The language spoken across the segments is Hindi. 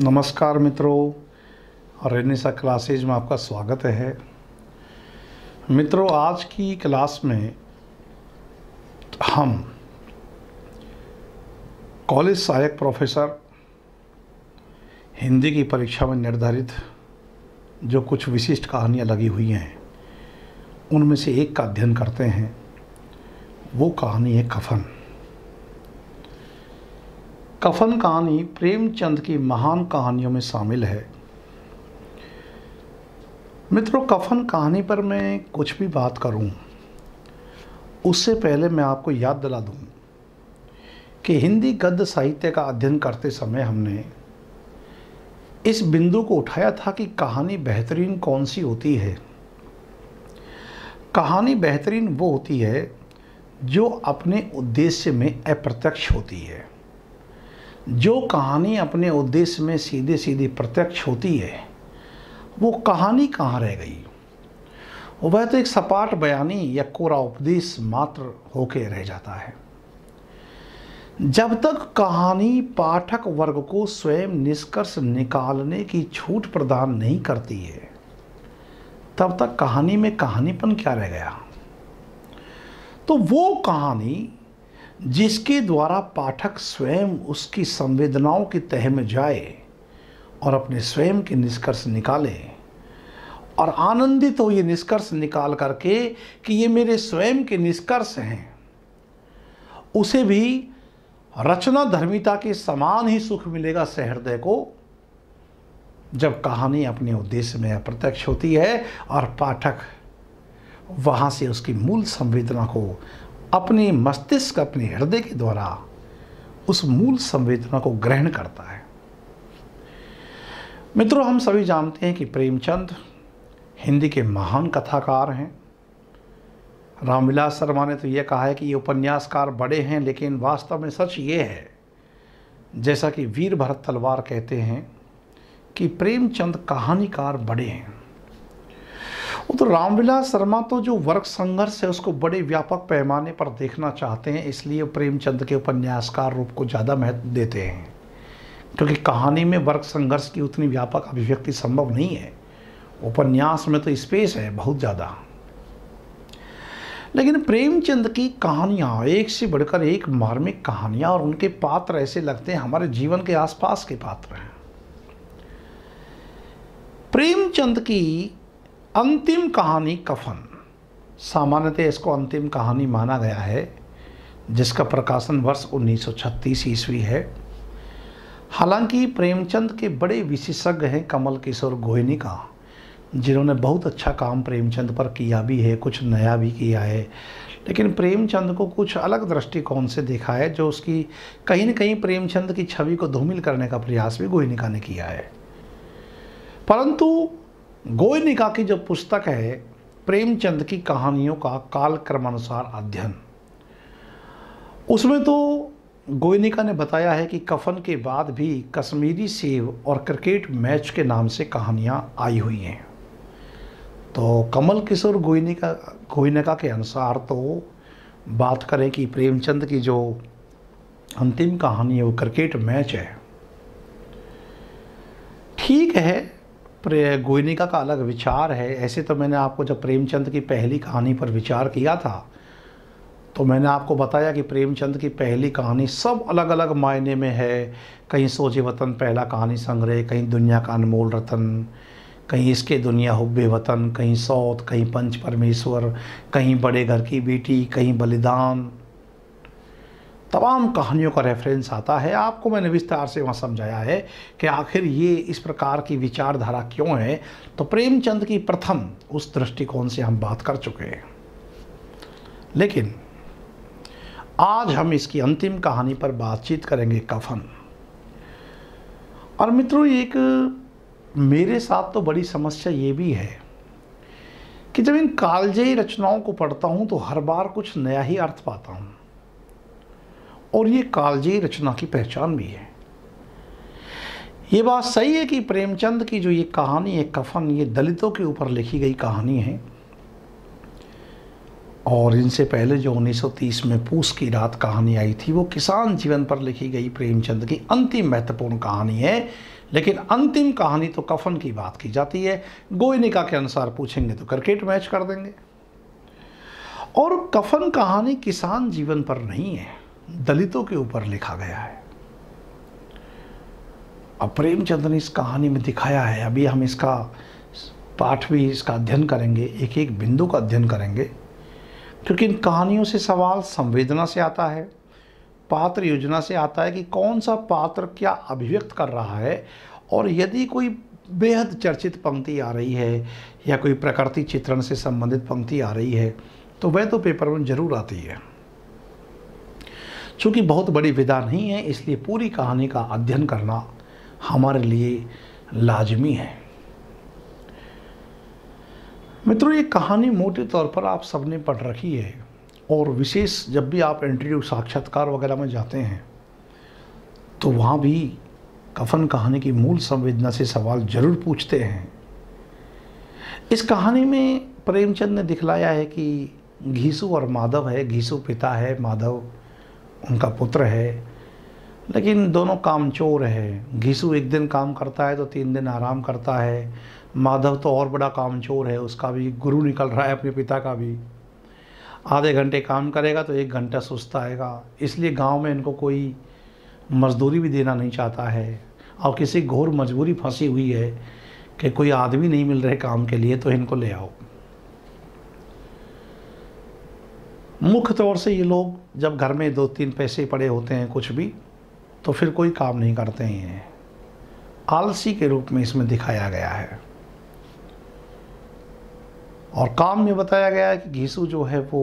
नमस्कार मित्रों रेनिसा क्लासेज में आपका स्वागत है मित्रों आज की क्लास में हम कॉलेज सहायक प्रोफेसर हिंदी की परीक्षा में निर्धारित जो कुछ विशिष्ट कहानियाँ लगी हुई हैं उनमें से एक का अध्ययन करते हैं वो कहानी है कफन कफन कहानी प्रेमचंद की महान कहानियों में शामिल है मित्रों कफन कहानी पर मैं कुछ भी बात करूं, उससे पहले मैं आपको याद दिला दूं कि हिंदी गद्य साहित्य का अध्ययन करते समय हमने इस बिंदु को उठाया था कि कहानी बेहतरीन कौन सी होती है कहानी बेहतरीन वो होती है जो अपने उद्देश्य में अप्रत्यक्ष होती है जो कहानी अपने उद्देश्य में सीधे सीधे प्रत्यक्ष होती है वो कहानी कहाँ रह गई वह तो एक सपाट बयानी या कोरा उपदेश मात्र होके रह जाता है जब तक कहानी पाठक वर्ग को स्वयं निष्कर्ष निकालने की छूट प्रदान नहीं करती है तब तक कहानी में कहानीपन क्या रह गया तो वो कहानी जिसके द्वारा पाठक स्वयं उसकी संवेदनाओं के तह में जाए और अपने स्वयं के निष्कर्ष निकाले और आनंदित हो ये निष्कर्ष निकाल करके कि ये मेरे स्वयं के निष्कर्ष हैं उसे भी रचना धर्मिता के समान ही सुख मिलेगा सहृदय को जब कहानी अपने उद्देश्य में अप्रत्यक्ष होती है और पाठक वहाँ से उसकी मूल संवेदना को अपने मस्तिष्क अपने हृदय के द्वारा उस मूल संवेदना को ग्रहण करता है मित्रों हम सभी जानते हैं कि प्रेमचंद हिंदी के महान कथाकार हैं रामविलास शर्मा ने तो यह कहा है कि ये उपन्यासकार बड़े हैं लेकिन वास्तव में सच ये है जैसा कि वीर भरत तलवार कहते हैं कि प्रेमचंद कहानीकार बड़े हैं तो रामविलास शर्मा तो जो वर्ग संघर्ष है उसको बड़े व्यापक पैमाने पर देखना चाहते हैं इसलिए प्रेमचंद के उपन्यासकार रूप को ज़्यादा महत्व देते हैं क्योंकि कहानी में वर्ग संघर्ष की उतनी व्यापक अभिव्यक्ति संभव नहीं है उपन्यास में तो स्पेस है बहुत ज़्यादा लेकिन प्रेमचंद की कहानियाँ एक से बढ़कर एक मार्मिक कहानियाँ और उनके पात्र ऐसे लगते हैं हमारे जीवन के आसपास के पात्र हैं प्रेमचंद की अंतिम कहानी कफन सामान्यतः इसको अंतिम कहानी माना गया है जिसका प्रकाशन वर्ष 1936 ईस्वी है हालांकि प्रेमचंद के बड़े विशेषज्ञ हैं कमल किशोर गोहिनी का जिन्होंने बहुत अच्छा काम प्रेमचंद पर किया भी है कुछ नया भी किया है लेकिन प्रेमचंद को कुछ अलग दृष्टिकोण से देखा है जो उसकी कहीं न कहीं प्रेमचंद की छवि को धूमिल करने का प्रयास भी गोयनिका ने किया है परंतु गोयनिका की जो पुस्तक है प्रेमचंद की कहानियों का काल क्रमानुसार अध्ययन उसमें तो गोयनिका ने बताया है कि कफन के बाद भी कश्मीरी सेव और क्रिकेट मैच के नाम से कहानियां आई हुई हैं तो कमल किशोर गोयनिका गोयनिका के अनुसार तो बात करें कि प्रेमचंद की जो अंतिम कहानी है वो क्रिकेट मैच है ठीक है गोयनिका का अलग विचार है ऐसे तो मैंने आपको जब प्रेमचंद की पहली कहानी पर विचार किया था तो मैंने आपको बताया कि प्रेमचंद की पहली कहानी सब अलग अलग मायने में है कहीं सोचे वतन पहला कहानी संग्रह कहीं दुनिया का अनमोल रतन कहीं इसके दुनिया हुब्बे वतन कहीं सौत कहीं पंच परमेश्वर कहीं बड़े घर की बेटी कहीं बलिदान तमाम कहानियों का रेफरेंस आता है आपको मैंने विस्तार से वहाँ समझाया है कि आखिर ये इस प्रकार की विचारधारा क्यों है तो प्रेमचंद की प्रथम उस दृष्टिकोण से हम बात कर चुके हैं लेकिन आज हम इसकी अंतिम कहानी पर बातचीत करेंगे कफन और मित्रों एक मेरे साथ तो बड़ी समस्या ये भी है कि जब इन कालजयी रचनाओं को पढ़ता हूँ तो हर बार कुछ नया ही अर्थ पाता हूँ और ये कालजी रचना की पहचान भी है ये बात सही है कि प्रेमचंद की जो ये कहानी है कफन ये दलितों के ऊपर लिखी गई कहानी है और इनसे पहले जो 1930 में पूस की रात कहानी आई थी वो किसान जीवन पर लिखी गई प्रेमचंद की अंतिम महत्वपूर्ण कहानी है लेकिन अंतिम कहानी तो कफन की बात की जाती है गोयनिका के अनुसार पूछेंगे तो क्रिकेट मैच कर देंगे और कफन कहानी किसान जीवन पर नहीं है दलितों के ऊपर लिखा गया है अब प्रेमचंद ने इस कहानी में दिखाया है अभी हम इसका पाठ भी इसका अध्ययन करेंगे एक एक बिंदु का अध्ययन करेंगे क्योंकि इन कहानियों से सवाल संवेदना से आता है पात्र योजना से आता है कि कौन सा पात्र क्या अभिव्यक्त कर रहा है और यदि कोई बेहद चर्चित पंक्ति आ रही है या कोई प्रकृति चित्रण से संबंधित पंक्ति आ रही है तो वह तो पेपर में जरूर आती है चूँकि बहुत बड़ी विदा नहीं है इसलिए पूरी कहानी का अध्ययन करना हमारे लिए लाजमी है मित्रों ये कहानी मोटे तौर पर आप सबने पढ़ रखी है और विशेष जब भी आप इंटरव्यू साक्षात्कार वगैरह में जाते हैं तो वहाँ भी कफन कहानी की मूल संवेदना से सवाल जरूर पूछते हैं इस कहानी में प्रेमचंद ने दिखलाया है कि घीसू और माधव है घीसू पिता है माधव उनका पुत्र है लेकिन दोनों कामचोर है घीसू एक दिन काम करता है तो तीन दिन आराम करता है माधव तो और बड़ा कामचोर है उसका भी गुरु निकल रहा है अपने पिता का भी आधे घंटे काम करेगा तो एक घंटा सुस्ता आएगा इसलिए गांव में इनको कोई मजदूरी भी देना नहीं चाहता है और किसी घोर मजबूरी फंसी हुई है कि कोई आदमी नहीं मिल रहे काम के लिए तो इनको ले आओ मुख्य तौर से ये लोग जब घर में दो तीन पैसे पड़े होते हैं कुछ भी तो फिर कोई काम नहीं करते ही हैं आलसी के रूप में इसमें दिखाया गया है और काम में बताया गया है कि घीसू जो है वो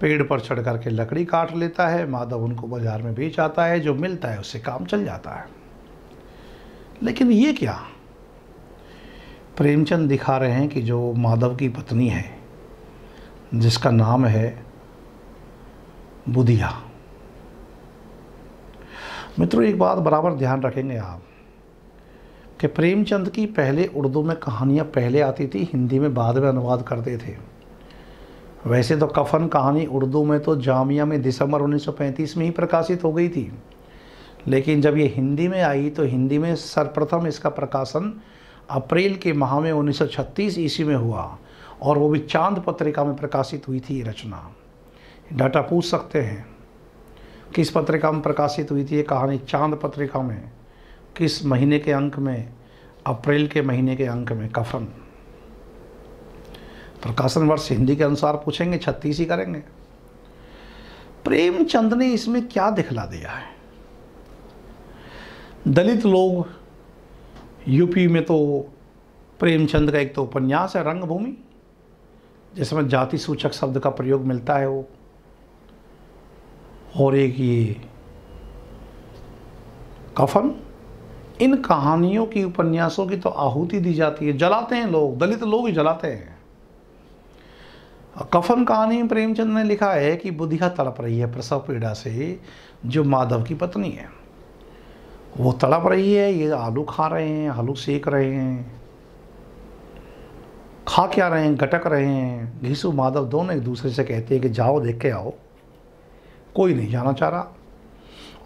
पेड़ पर चढ़ करके लकड़ी काट लेता है माधव उनको बाज़ार में बेच आता है जो मिलता है उससे काम चल जाता है लेकिन ये क्या प्रेमचंद दिखा रहे हैं कि जो माधव की पत्नी है जिसका नाम है बुधिया मित्रों एक बात बराबर ध्यान रखेंगे आप कि प्रेमचंद की पहले उर्दू में कहानियाँ पहले आती थी हिंदी में बाद में अनुवाद करते थे वैसे तो कफन कहानी उर्दू में तो जामिया में दिसंबर 1935 में ही प्रकाशित हो गई थी लेकिन जब ये हिंदी में आई तो हिंदी में सर्वप्रथम इसका प्रकाशन अप्रैल के माह में 1936 ईस्वी में हुआ और वो भी चांद पत्रिका में प्रकाशित हुई थी ये रचना डाटा पूछ सकते हैं किस पत्रिका में प्रकाशित हुई थी ये कहानी चांद पत्रिका में किस महीने के अंक में अप्रैल के महीने के अंक में कफन प्रकाशन वर्ष हिंदी के अनुसार पूछेंगे छत्तीस ही करेंगे प्रेमचंद ने इसमें क्या दिखला दिया है दलित लोग यूपी में तो प्रेमचंद का एक तो उपन्यास है रंगभूमि जिसमें जाति सूचक शब्द का प्रयोग मिलता है वो और एक ये कफन इन कहानियों की उपन्यासों की तो आहुति दी जाती है जलाते हैं लोग दलित लोग ही जलाते हैं कफन कहानी में प्रेमचंद ने लिखा है कि बुधिया तड़प रही है प्रसव पीड़ा से जो माधव की पत्नी है वो तड़प रही है ये आलू खा रहे हैं आलू सेक रहे हैं खा क्या रहे हैं गटक रहे हैं घिसु माधव दोनों एक दूसरे से कहते हैं कि जाओ देख के आओ कोई नहीं जाना चाह रहा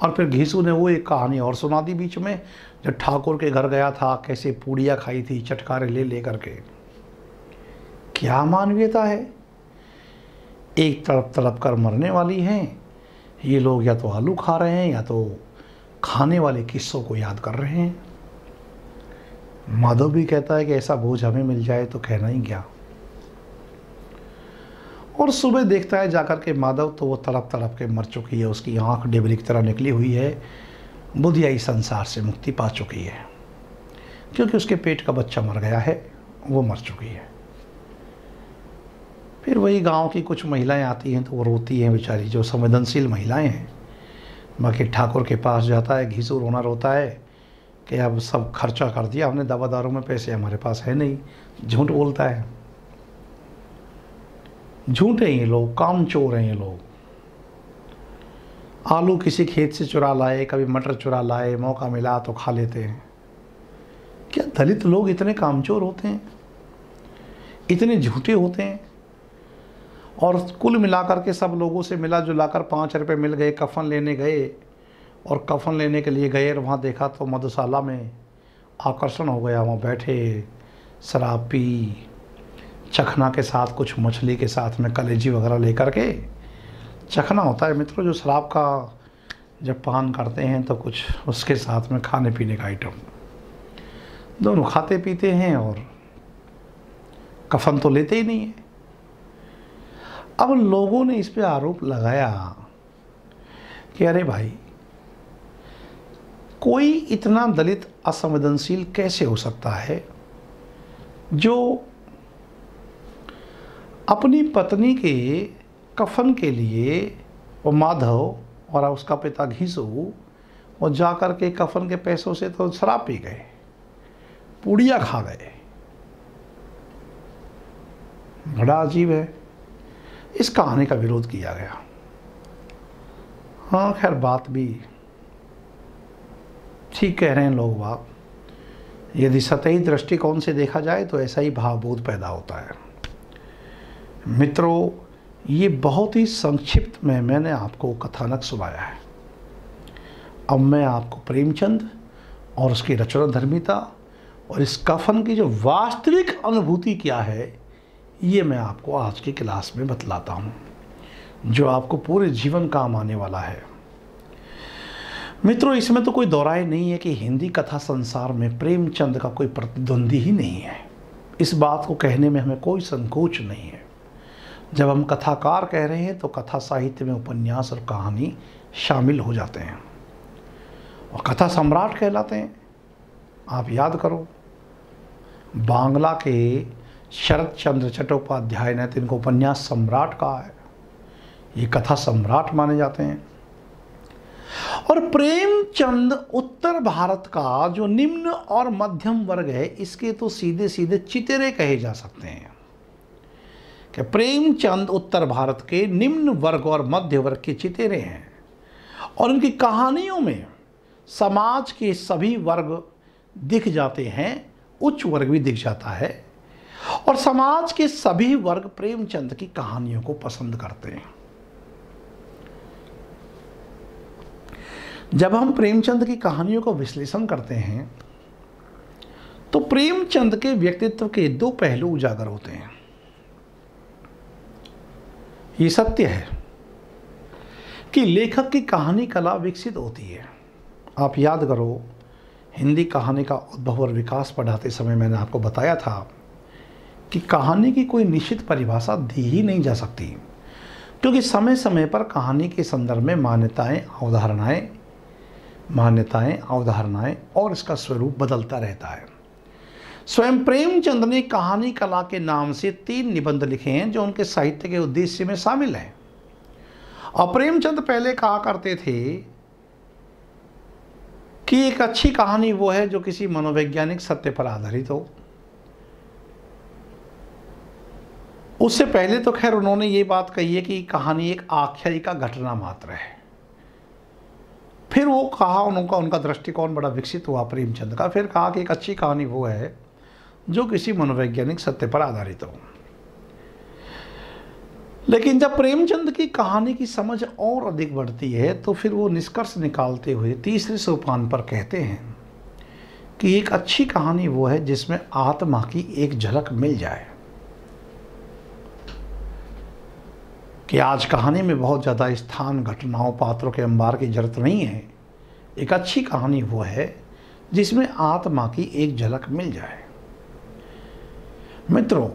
और फिर घीसू ने वो एक कहानी और सुना दी बीच में जब ठाकुर के घर गया था कैसे पूड़ियाँ खाई थी चटकारे ले ले करके क्या मानवीयता है एक तरफ तड़प कर मरने वाली हैं ये लोग या तो आलू खा रहे हैं या तो खाने वाले किस्सों को याद कर रहे हैं माधव भी कहता है कि ऐसा बोझ हमें मिल जाए तो कहना ही क्या और सुबह देखता है जाकर के माधव तो वो तड़प तड़प के मर चुकी है उसकी आँख डेबरी की तरह निकली हुई है बुधियाई संसार से मुक्ति पा चुकी है क्योंकि उसके पेट का बच्चा मर गया है वो मर चुकी है फिर वही गांव की कुछ महिलाएं आती हैं तो वो रोती हैं बेचारी जो संवेदनशील महिलाएं हैं बाकी ठाकुर के पास जाता है घीसू रोना रोता है कि अब सब खर्चा कर दिया हमने दवा दारू में पैसे हमारे पास है नहीं झूठ बोलता है झूठे हैं ये लोग काम चोर हैं ये लोग आलू किसी खेत से चुरा लाए कभी मटर चुरा लाए मौका मिला तो खा लेते हैं क्या दलित लोग इतने कामचोर होते हैं इतने झूठे होते हैं और कुल मिलाकर के सब लोगों से मिला जुला कर पाँच रुपये मिल गए कफन लेने गए और कफन लेने के लिए गए और वहाँ देखा तो मधुशाला में आकर्षण हो गया वहाँ बैठे शराब पी चखना के साथ कुछ मछली के साथ में कलेजी वगैरह लेकर के चखना होता है मित्रों जो शराब का जब पान करते हैं तो कुछ उसके साथ में खाने पीने का आइटम दोनों खाते पीते हैं और कफन तो लेते ही नहीं है अब लोगों ने इस पे आरोप लगाया कि अरे भाई कोई इतना दलित असंवेदनशील कैसे हो सकता है जो अपनी पत्नी के कफन के लिए वो माधव और उसका पिता घीसू वो जाकर के कफन के पैसों से तो शराब पी गए पूड़िया खा गए बड़ा अजीब है इस कहानी का विरोध किया गया हाँ खैर बात भी ठीक कह रहे हैं लोग बात यदि सतही दृष्टिकोण से देखा जाए तो ऐसा ही भावबोध पैदा होता है मित्रों ये बहुत ही संक्षिप्त में मैंने आपको कथानक सुनाया है अब मैं आपको प्रेमचंद और उसकी रचना धर्मिता और इस कफन की जो वास्तविक अनुभूति क्या है ये मैं आपको आज की क्लास में बतलाता हूँ जो आपको पूरे जीवन काम आने वाला है मित्रों इसमें तो कोई दोराय नहीं है कि हिंदी कथा संसार में प्रेमचंद का कोई प्रतिद्वंदी ही नहीं है इस बात को कहने में हमें कोई संकोच नहीं है जब हम कथाकार कह रहे हैं तो कथा साहित्य में उपन्यास और कहानी शामिल हो जाते हैं और कथा सम्राट कहलाते हैं आप याद करो बांग्ला के शरद चंद्र चट्टोपाध्याय ने तो इनको उपन्यास सम्राट कहा है ये कथा सम्राट माने जाते हैं और प्रेमचंद उत्तर भारत का जो निम्न और मध्यम वर्ग है इसके तो सीधे सीधे चितेरे कहे जा सकते हैं कि प्रेमचंद उत्तर भारत के निम्न वर्ग और मध्य वर्ग के चितेरे हैं और उनकी कहानियों में समाज के सभी वर्ग दिख जाते हैं उच्च वर्ग भी दिख जाता है और समाज के सभी वर्ग प्रेमचंद की कहानियों को पसंद करते हैं जब हम प्रेमचंद की कहानियों का विश्लेषण करते हैं तो प्रेमचंद के व्यक्तित्व के दो पहलू उजागर होते हैं ये सत्य है कि लेखक की कहानी कला विकसित होती है आप याद करो हिंदी कहानी का उद्भव और विकास पढ़ाते समय मैंने आपको बताया था कि कहानी की कोई निश्चित परिभाषा दी ही नहीं जा सकती क्योंकि समय समय पर कहानी के संदर्भ में मान्यताएं अवधारणाएं मान्यताएं अवधारणाएं और इसका स्वरूप बदलता रहता है स्वयं प्रेमचंद ने कहानी कला के नाम से तीन निबंध लिखे हैं जो उनके साहित्य के उद्देश्य में शामिल हैं और प्रेमचंद पहले कहा करते थे कि एक अच्छी कहानी वो है जो किसी मनोवैज्ञानिक सत्य पर आधारित हो उससे पहले तो खैर उन्होंने ये बात कही है कि कहानी एक आख्यायिका घटना मात्र है फिर वो कहा उनका उनका दृष्टिकोण बड़ा विकसित हुआ प्रेमचंद का फिर कहा कि एक अच्छी कहानी वो है जो किसी मनोवैज्ञानिक सत्य पर आधारित हो लेकिन जब प्रेमचंद की कहानी की समझ और अधिक बढ़ती है तो फिर वो निष्कर्ष निकालते हुए तीसरे सोपान पर कहते हैं कि एक अच्छी कहानी वो है जिसमें आत्मा की एक झलक मिल जाए कि आज कहानी में बहुत ज़्यादा स्थान घटनाओं पात्रों के अंबार की जरूरत नहीं है एक अच्छी कहानी वो है जिसमें आत्मा की एक झलक मिल जाए मित्रों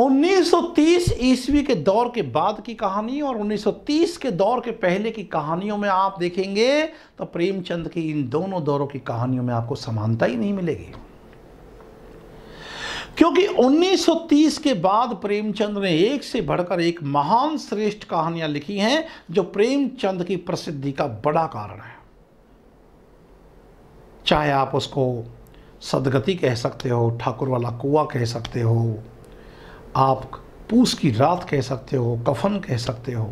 1930 ईस्वी के दौर के बाद की कहानी और 1930 के दौर के पहले की कहानियों में आप देखेंगे तो प्रेमचंद की इन दोनों दौरों की कहानियों में आपको समानता ही नहीं मिलेगी क्योंकि 1930 के बाद प्रेमचंद ने एक से बढ़कर एक महान श्रेष्ठ कहानियां लिखी हैं जो प्रेमचंद की प्रसिद्धि का बड़ा कारण है चाहे आप उसको सदगति कह सकते हो ठाकुर वाला कुआ कह सकते हो आप पूस की रात कह सकते हो कफन कह सकते हो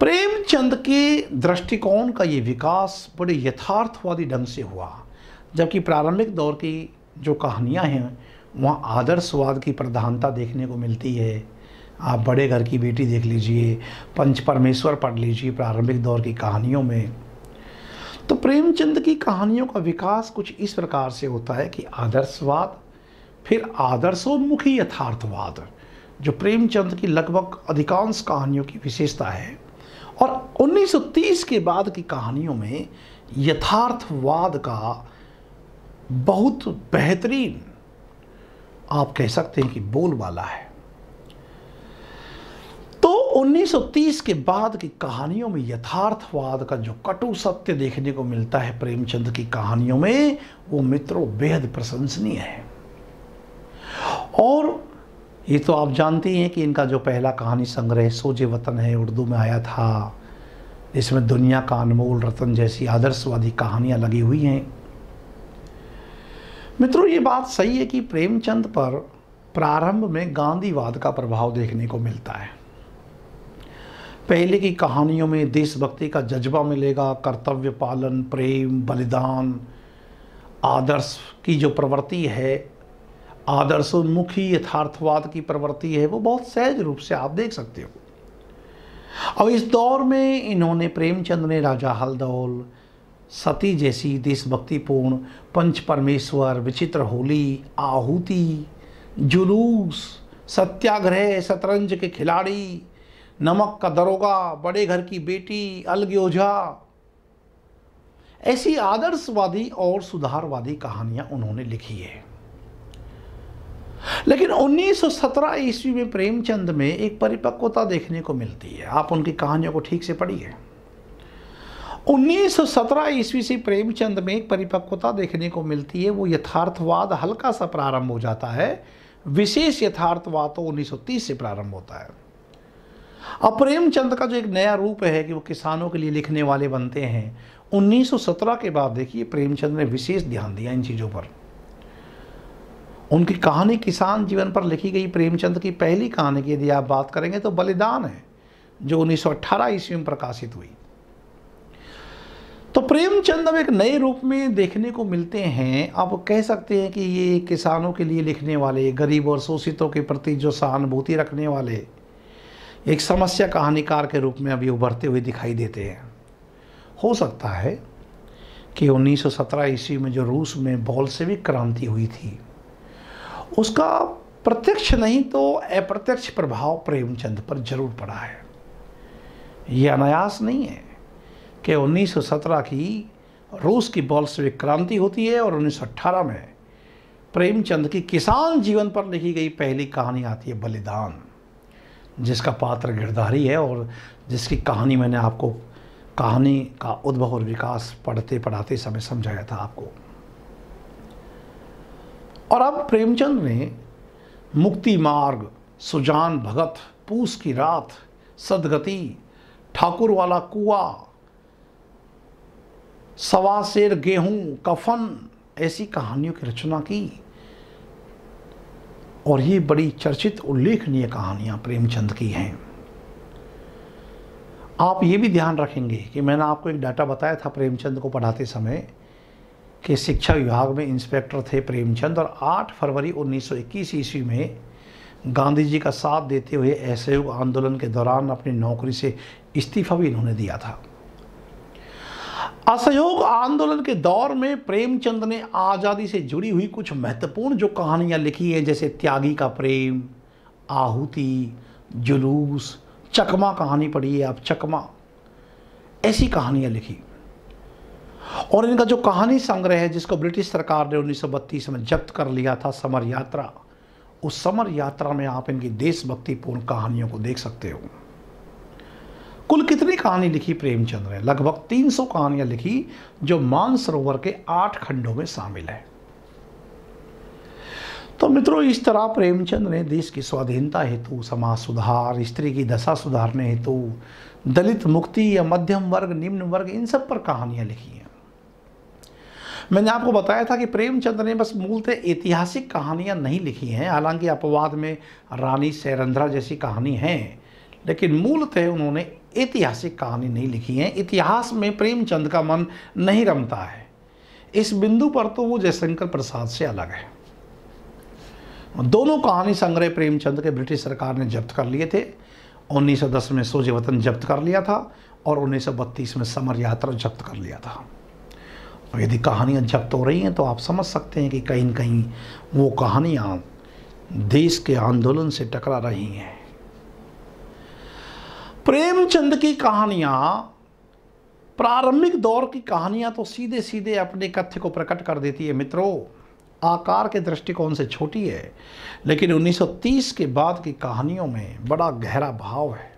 प्रेमचंद के दृष्टिकोण का ये विकास बड़े यथार्थवादी ढंग से हुआ जबकि प्रारंभिक दौर की जो कहानियाँ हैं वहाँ आदर्शवाद की प्रधानता देखने को मिलती है आप बड़े घर की बेटी देख लीजिए पंच परमेश्वर पढ़ लीजिए प्रारंभिक दौर की कहानियों में तो प्रेमचंद की कहानियों का विकास कुछ इस प्रकार से होता है कि आदर्शवाद फिर आदर्शोन्मुखी यथार्थवाद जो प्रेमचंद की लगभग अधिकांश कहानियों की विशेषता है और 1930 के बाद की कहानियों में यथार्थवाद का बहुत बेहतरीन आप कह सकते हैं कि बोलबाला है 1930 के बाद की कहानियों में यथार्थवाद का जो कटु सत्य देखने को मिलता है प्रेमचंद की कहानियों में वो मित्रों बेहद प्रशंसनीय है और ये तो आप जानते हैं कि इनका जो पहला कहानी संग्रह सोजे वतन है उर्दू में आया था इसमें दुनिया का अनमोल रतन जैसी आदर्शवादी कहानियां लगी हुई हैं मित्रों ये बात सही है कि प्रेमचंद पर प्रारंभ में गांधीवाद का प्रभाव देखने को मिलता है पहले की कहानियों में देशभक्ति का जज्बा मिलेगा कर्तव्य पालन प्रेम बलिदान आदर्श की जो प्रवृत्ति है आदर्शोन्मुखी यथार्थवाद की प्रवृत्ति है वो बहुत सहज रूप से आप देख सकते हो और इस दौर में इन्होंने प्रेमचंद ने राजा हलदौल सती जैसी देशभक्तिपूर्ण पंच परमेश्वर विचित्र होली आहूति जुलूस सत्याग्रह शतरंज के खिलाड़ी नमक का दरोगा बड़े घर की बेटी अलग ओझा ऐसी आदर्शवादी और सुधारवादी कहानियां उन्होंने लिखी है लेकिन 1917 ईस्वी में प्रेमचंद में एक परिपक्वता देखने को मिलती है आप उनकी कहानियों को ठीक से पढ़िए 1917 ईस्वी से प्रेमचंद में एक परिपक्वता देखने को मिलती है वो यथार्थवाद हल्का सा प्रारंभ हो जाता है विशेष यथार्थवाद तो 1930 से प्रारंभ होता है अब प्रेमचंद का जो एक नया रूप है कि वो किसानों के लिए लिखने वाले बनते हैं 1917 के बाद देखिए प्रेमचंद ने विशेष ध्यान दिया इन चीज़ों पर उनकी कहानी किसान जीवन पर लिखी गई प्रेमचंद की पहली कहानी की यदि आप बात करेंगे तो बलिदान है जो 1918 ईस्वी में प्रकाशित हुई तो प्रेमचंद अब एक नए रूप में देखने को मिलते हैं आप कह सकते हैं कि ये किसानों के लिए लिखने वाले गरीब और शोषितों के प्रति जो सहानुभूति रखने वाले एक समस्या कहानीकार के रूप में अभी उभरते हुए दिखाई देते हैं हो सकता है कि 1917 ईस्वी में जो रूस में बॉल्सेविक क्रांति हुई थी उसका प्रत्यक्ष नहीं तो अप्रत्यक्ष प्रभाव प्रेमचंद पर जरूर पड़ा है यह अनायास नहीं है कि 1917 की रूस की बॉल्सविक क्रांति होती है और 1918 में प्रेमचंद की किसान जीवन पर लिखी गई पहली कहानी आती है बलिदान जिसका पात्र गिरधारी है और जिसकी कहानी मैंने आपको कहानी का उद्भव और विकास पढ़ते पढ़ाते समय समझाया था आपको और अब प्रेमचंद ने मुक्ति मार्ग सुजान भगत पूस की रात सदगति ठाकुर वाला कुआ सवा शेर गेहूं कफन ऐसी कहानियों की रचना की और ये बड़ी चर्चित उल्लेखनीय कहानियाँ प्रेमचंद की हैं आप ये भी ध्यान रखेंगे कि मैंने आपको एक डाटा बताया था प्रेमचंद को पढ़ाते समय कि शिक्षा विभाग में इंस्पेक्टर थे प्रेमचंद और 8 फरवरी 1921 ईस्वी में गांधी जी का साथ देते हुए असहयोग आंदोलन के दौरान अपनी नौकरी से इस्तीफा भी इन्होंने दिया था असहयोग आंदोलन के दौर में प्रेमचंद ने आज़ादी से जुड़ी हुई कुछ महत्वपूर्ण जो कहानियाँ लिखी हैं जैसे त्यागी का प्रेम आहुति जुलूस चकमा कहानी पढ़िए आप चकमा ऐसी कहानियाँ लिखी और इनका जो कहानी संग्रह है जिसको ब्रिटिश सरकार ने उन्नीस में जब्त कर लिया था समर यात्रा उस समर यात्रा में आप इनकी देशभक्तिपूर्ण कहानियों को देख सकते हो कुल कितनी कहानी लिखी प्रेमचंद ने लगभग 300 कहानियां लिखी जो मानसरोवर के आठ खंडों में शामिल है तो मित्रों इस तरह प्रेमचंद ने देश की स्वाधीनता हेतु समाज सुधार स्त्री की दशा सुधारने हेतु दलित मुक्ति या मध्यम वर्ग निम्न वर्ग इन सब पर कहानियां लिखी हैं मैंने आपको बताया था कि प्रेमचंद ने बस मूलतः ऐतिहासिक कहानियां नहीं लिखी हैं हालांकि अपवाद में रानी सैरंध्रा जैसी कहानी है लेकिन मूलतः उन्होंने ऐतिहासिक कहानी नहीं लिखी है इतिहास में प्रेमचंद का मन नहीं रमता है इस बिंदु पर तो वो जयशंकर प्रसाद से अलग है दोनों कहानी संग्रह प्रेमचंद के ब्रिटिश सरकार ने जब्त कर लिए थे 1910 में सोजे वतन जब्त कर लिया था और 1932 में समर यात्रा जब्त कर लिया था तो यदि कहानियाँ जब्त हो रही हैं तो आप समझ सकते हैं कि कहीं कहीं वो कहानियाँ देश के आंदोलन से टकरा रही हैं प्रेमचंद की कहानियाँ प्रारंभिक दौर की कहानियाँ तो सीधे सीधे अपने कथ्य को प्रकट कर देती है मित्रों आकार के दृष्टिकोण से छोटी है लेकिन 1930 के बाद की कहानियों में बड़ा गहरा भाव है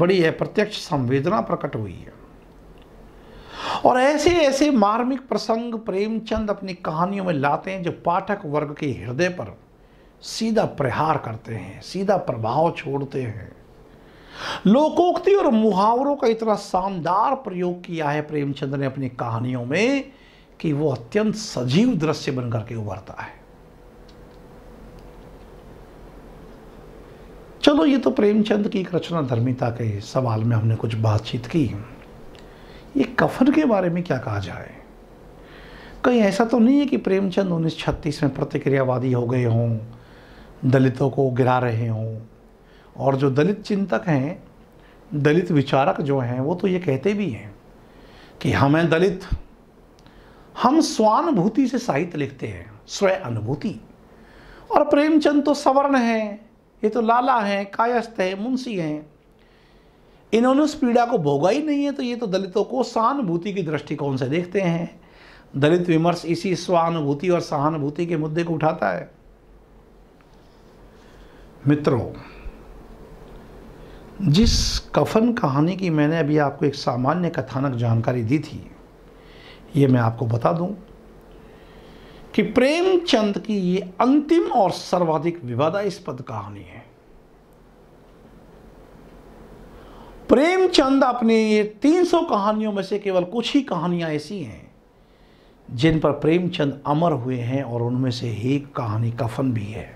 बड़ी अप्रत्यक्ष संवेदना प्रकट हुई है और ऐसे ऐसे मार्मिक प्रसंग प्रेमचंद अपनी कहानियों में लाते हैं जो पाठक वर्ग के हृदय पर सीधा प्रहार करते हैं सीधा प्रभाव छोड़ते हैं लोकोक्ति और मुहावरों का इतना शानदार प्रयोग किया है प्रेमचंद ने अपनी कहानियों में कि वो अत्यंत सजीव दृश्य बनकर के उभरता है चलो ये तो प्रेमचंद की एक रचना धर्मिता के सवाल में हमने कुछ बातचीत की ये कफन के बारे में क्या कहा जाए कहीं ऐसा तो नहीं है कि प्रेमचंद उन्नीस छत्तीस में प्रतिक्रियावादी हो गए हों दलितों को गिरा रहे हों और जो दलित चिंतक हैं दलित विचारक जो हैं वो तो ये कहते भी हैं कि हमें दलित हम स्वानुभूति से साहित्य लिखते हैं स्वय अनुभूति और प्रेमचंद तो सवर्ण हैं ये तो लाला हैं कायस्थ हैं मुंशी हैं इन्होंने उस पीड़ा को भोगा ही नहीं है तो ये तो दलितों को सहानुभूति की दृष्टिकोण से देखते हैं दलित विमर्श इसी स्वानुभूति और सहानुभूति के मुद्दे को उठाता है मित्रों जिस कफन कहानी की मैंने अभी आपको एक सामान्य कथानक जानकारी दी थी ये मैं आपको बता दूं कि प्रेमचंद की ये अंतिम और सर्वाधिक विवादास्पद कहानी है प्रेमचंद अपने ये 300 कहानियों में से केवल कुछ ही कहानियां ऐसी हैं जिन पर प्रेमचंद अमर हुए हैं और उनमें से एक कहानी कफन भी है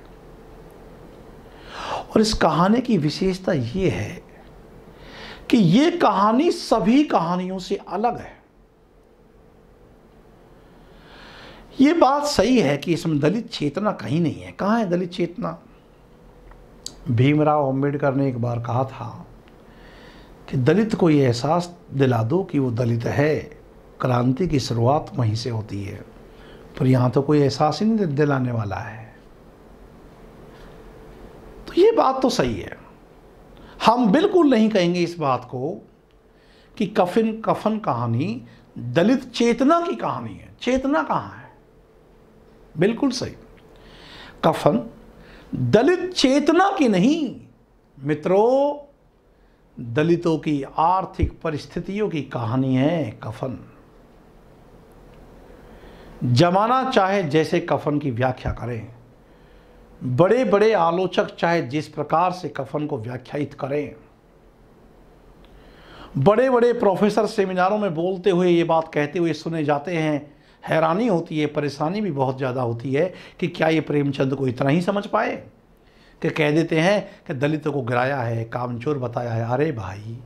और इस कहानी की विशेषता ये है कि ये कहानी सभी कहानियों से अलग है ये बात सही है कि इसमें दलित चेतना कहीं नहीं है कहाँ है दलित चेतना भीमराव अम्बेडकर ने एक बार कहा था कि दलित को ये एहसास दिला दो कि वो दलित है क्रांति की शुरुआत वहीं से होती है पर यहाँ तो कोई एहसास ही नहीं दिलाने वाला है तो ये बात तो सही है हम बिल्कुल नहीं कहेंगे इस बात को कि कफिन कफन कहानी दलित चेतना की कहानी है चेतना कहाँ है बिल्कुल सही कफन दलित चेतना की नहीं मित्रों दलितों की आर्थिक परिस्थितियों की कहानी है कफन जमाना चाहे जैसे कफन की व्याख्या करें बड़े बड़े आलोचक चाहे जिस प्रकार से कफन को व्याख्यात करें बड़े बड़े प्रोफेसर सेमिनारों में बोलते हुए ये बात कहते हुए सुने जाते हैं हैरानी होती है परेशानी भी बहुत ज़्यादा होती है कि क्या ये प्रेमचंद को इतना ही समझ पाए कि कह देते हैं कि दलित को गिराया है कामचोर बताया है अरे भाई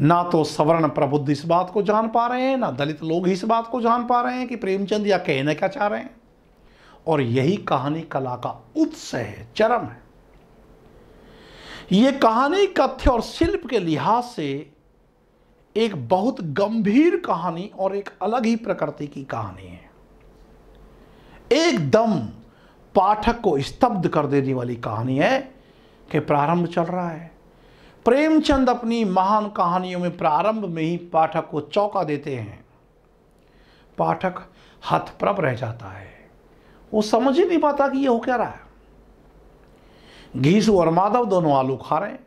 ना तो सवर्ण प्रबुद्ध इस बात को जान पा रहे हैं ना दलित लोग इस बात को जान पा रहे हैं कि प्रेमचंद या कहना क्या चाह रहे हैं और यही कहानी कला का उत्स है चरम है ये कहानी तथ्य और शिल्प के लिहाज से एक बहुत गंभीर कहानी और एक अलग ही प्रकृति की कहानी है एकदम पाठक को स्तब्ध कर देने वाली कहानी है कि प्रारंभ चल रहा है प्रेमचंद अपनी महान कहानियों में प्रारंभ में ही पाठक को चौंका देते हैं पाठक हथप्रभ रह जाता है वो समझ ही नहीं पाता कि ये हो क्या रहा है घीसू और माधव दोनों आलू खा रहे हैं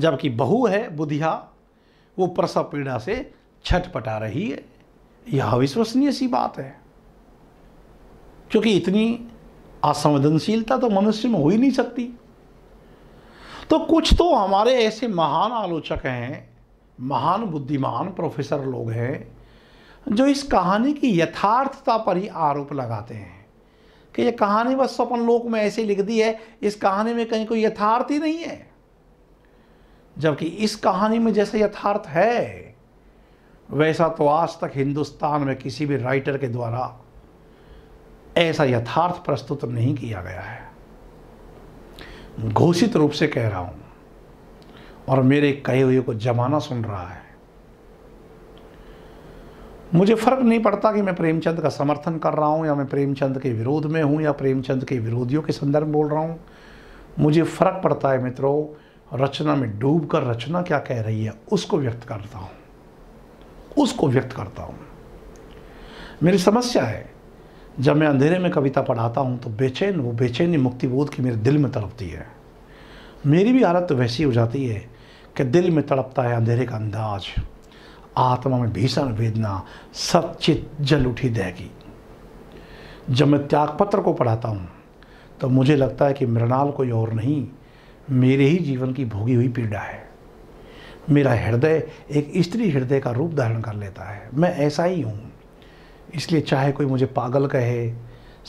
जबकि बहू है बुधिया वो प्रसव पीड़ा से छटपटा रही है यह अविश्वसनीय सी बात है क्योंकि इतनी असंवेदनशीलता तो मनुष्य में हो ही नहीं सकती तो कुछ तो हमारे ऐसे महान आलोचक हैं महान बुद्धिमान प्रोफेसर लोग हैं जो इस कहानी की यथार्थता पर ही आरोप लगाते हैं कि ये कहानी बस स्वपन लोक में ऐसे लिख दी है इस कहानी में कहीं कोई यथार्थ ही नहीं है जबकि इस कहानी में जैसे यथार्थ है वैसा तो आज तक हिंदुस्तान में किसी भी राइटर के द्वारा ऐसा यथार्थ प्रस्तुत नहीं किया गया है घोषित रूप से कह रहा हूं और मेरे कहे हुए को जमाना सुन रहा है मुझे फ़र्क नहीं पड़ता कि मैं प्रेमचंद का समर्थन कर रहा हूँ या मैं प्रेमचंद के विरोध में हूँ या प्रेमचंद के विरोधियों के संदर्भ में बोल रहा हूँ मुझे फ़र्क पड़ता है मित्रों रचना में डूब कर रचना क्या कह रही है उसको व्यक्त करता हूँ उसको व्यक्त करता हूँ मेरी समस्या है जब मैं अंधेरे में कविता पढ़ाता हूँ तो बेचैन वो बेचैनी मुक्तिबोध की मेरे दिल में तड़पती है मेरी भी हालत तो वैसी हो जाती है कि दिल में तड़पता है अंधेरे का अंदाज़ आत्मा में भीषण वेदना सचित जल उठी देगी जब मैं त्यागपत्र को पढ़ाता हूँ तो मुझे लगता है कि मृणाल कोई और नहीं मेरे ही जीवन की भोगी हुई पीड़ा है मेरा हृदय एक स्त्री हृदय का रूप धारण कर लेता है मैं ऐसा ही हूँ इसलिए चाहे कोई मुझे पागल कहे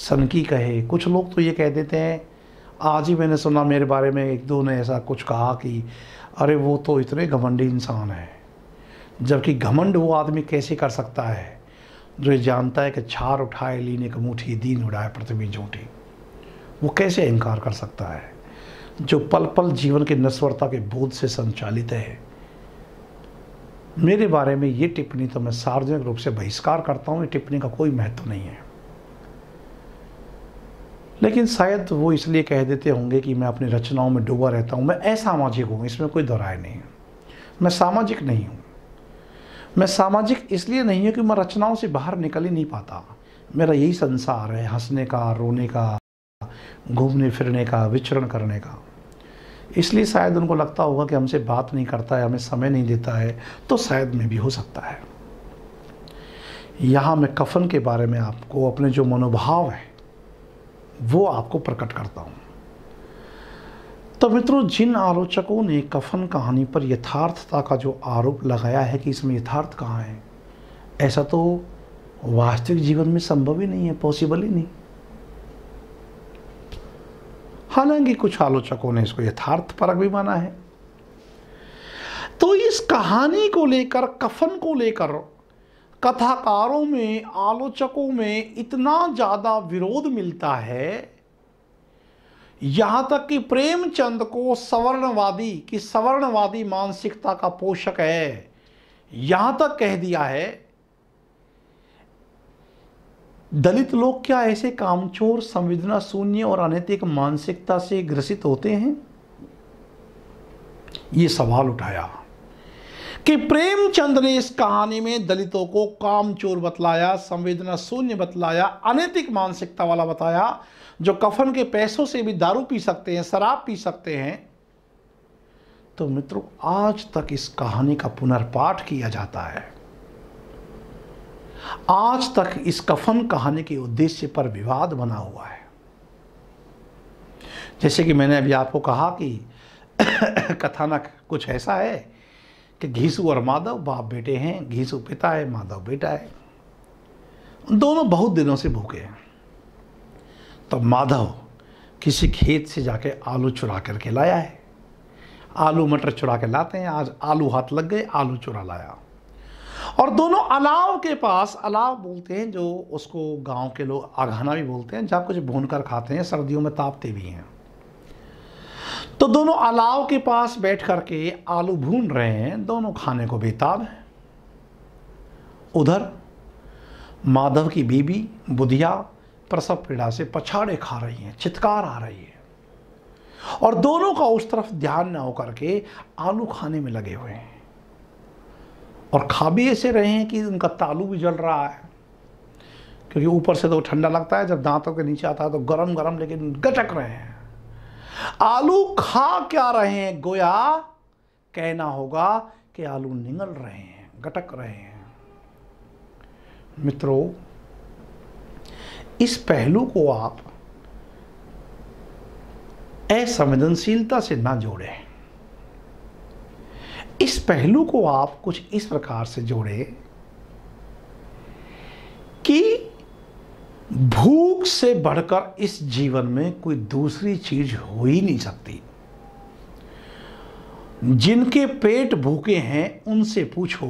सनकी कहे कुछ लोग तो ये कह देते हैं आज ही मैंने सुना मेरे बारे में एक दो ने ऐसा कुछ कहा कि अरे वो तो इतने घमंडी इंसान हैं जबकि घमंड वो आदमी कैसे कर सकता है जो ये जानता है कि छार उठाए लीने का मुठी दीन उड़ाए पृथ्वी झूठी वो कैसे इनकार कर सकता है जो पल पल जीवन की नस्वरता के बोध से संचालित है मेरे बारे में ये टिप्पणी तो मैं सार्वजनिक रूप से बहिष्कार करता हूँ ये टिप्पणी का कोई महत्व नहीं है लेकिन शायद वो इसलिए कह देते होंगे कि मैं अपनी रचनाओं में डूबा रहता हूँ मैं असामाजिक हूँ इसमें कोई दोहराय नहीं है मैं सामाजिक नहीं हूँ मैं सामाजिक इसलिए नहीं हूँ कि मैं रचनाओं से बाहर निकल ही नहीं पाता मेरा यही संसार है हंसने का रोने का घूमने फिरने का विचरण करने का इसलिए शायद उनको लगता होगा कि हमसे बात नहीं करता है हमें समय नहीं देता है तो शायद में भी हो सकता है यहाँ मैं कफन के बारे में आपको अपने जो मनोभाव है वो आपको प्रकट करता हूँ तो मित्रों जिन आलोचकों ने कफन कहानी पर यथार्थता का जो आरोप लगाया है कि इसमें यथार्थ कहाँ है ऐसा तो वास्तविक जीवन में संभव ही नहीं है पॉसिबल ही नहीं हालांकि कुछ आलोचकों ने इसको यथार्थ परक भी माना है तो इस कहानी को लेकर कफन को लेकर कथाकारों में आलोचकों में इतना ज़्यादा विरोध मिलता है यहाँ तक कि प्रेमचंद को सवर्णवादी की सवर्णवादी मानसिकता का पोषक है यहाँ तक कह दिया है दलित लोग क्या ऐसे कामचोर संवेदना शून्य और अनैतिक मानसिकता से ग्रसित होते हैं ये सवाल उठाया कि प्रेमचंद ने इस कहानी में दलितों को कामचोर बतलाया संवेदना शून्य बतलाया अनैतिक मानसिकता वाला बताया जो कफन के पैसों से भी दारू पी सकते हैं शराब पी सकते हैं तो मित्रों आज तक इस कहानी का पुनर्पाठ किया जाता है आज तक इस कफन कहानी के उद्देश्य पर विवाद बना हुआ है जैसे कि मैंने अभी आपको कहा कि कथानक कुछ ऐसा है कि घीसू और माधव बाप बेटे हैं घीसू पिता है माधव बेटा है दोनों बहुत दिनों से भूखे हैं तो माधव किसी खेत से जाके आलू चुरा करके लाया है आलू मटर चुरा के लाते हैं आज आलू हाथ लग गए आलू चुरा लाया और दोनों अलाव के पास अलाव बोलते हैं जो उसको गांव के लोग आघाना भी बोलते हैं जहाँ कुछ भून कर खाते हैं सर्दियों में तापते भी हैं तो दोनों अलाव के पास बैठ करके आलू भून रहे हैं दोनों खाने को बेताब हैं उधर माधव की बीबी बुधिया प्रसव पीड़ा से पछाड़े खा रही हैं चित्कार आ रही है और दोनों का उस तरफ ध्यान न होकर के आलू खाने में लगे हुए हैं और खा भी ऐसे रहे हैं कि उनका तालू भी जल रहा है क्योंकि ऊपर से तो ठंडा लगता है जब दांतों के नीचे आता है तो गरम गरम लेकिन गटक रहे हैं आलू खा क्या रहे हैं गोया कहना होगा कि आलू निगल रहे हैं गटक रहे हैं मित्रों इस पहलू को आप असंवेदनशीलता से ना जोड़ें इस पहलू को आप कुछ इस प्रकार से जोड़ें कि भूख से बढ़कर इस जीवन में कोई दूसरी चीज हो ही नहीं सकती जिनके पेट भूखे हैं उनसे पूछो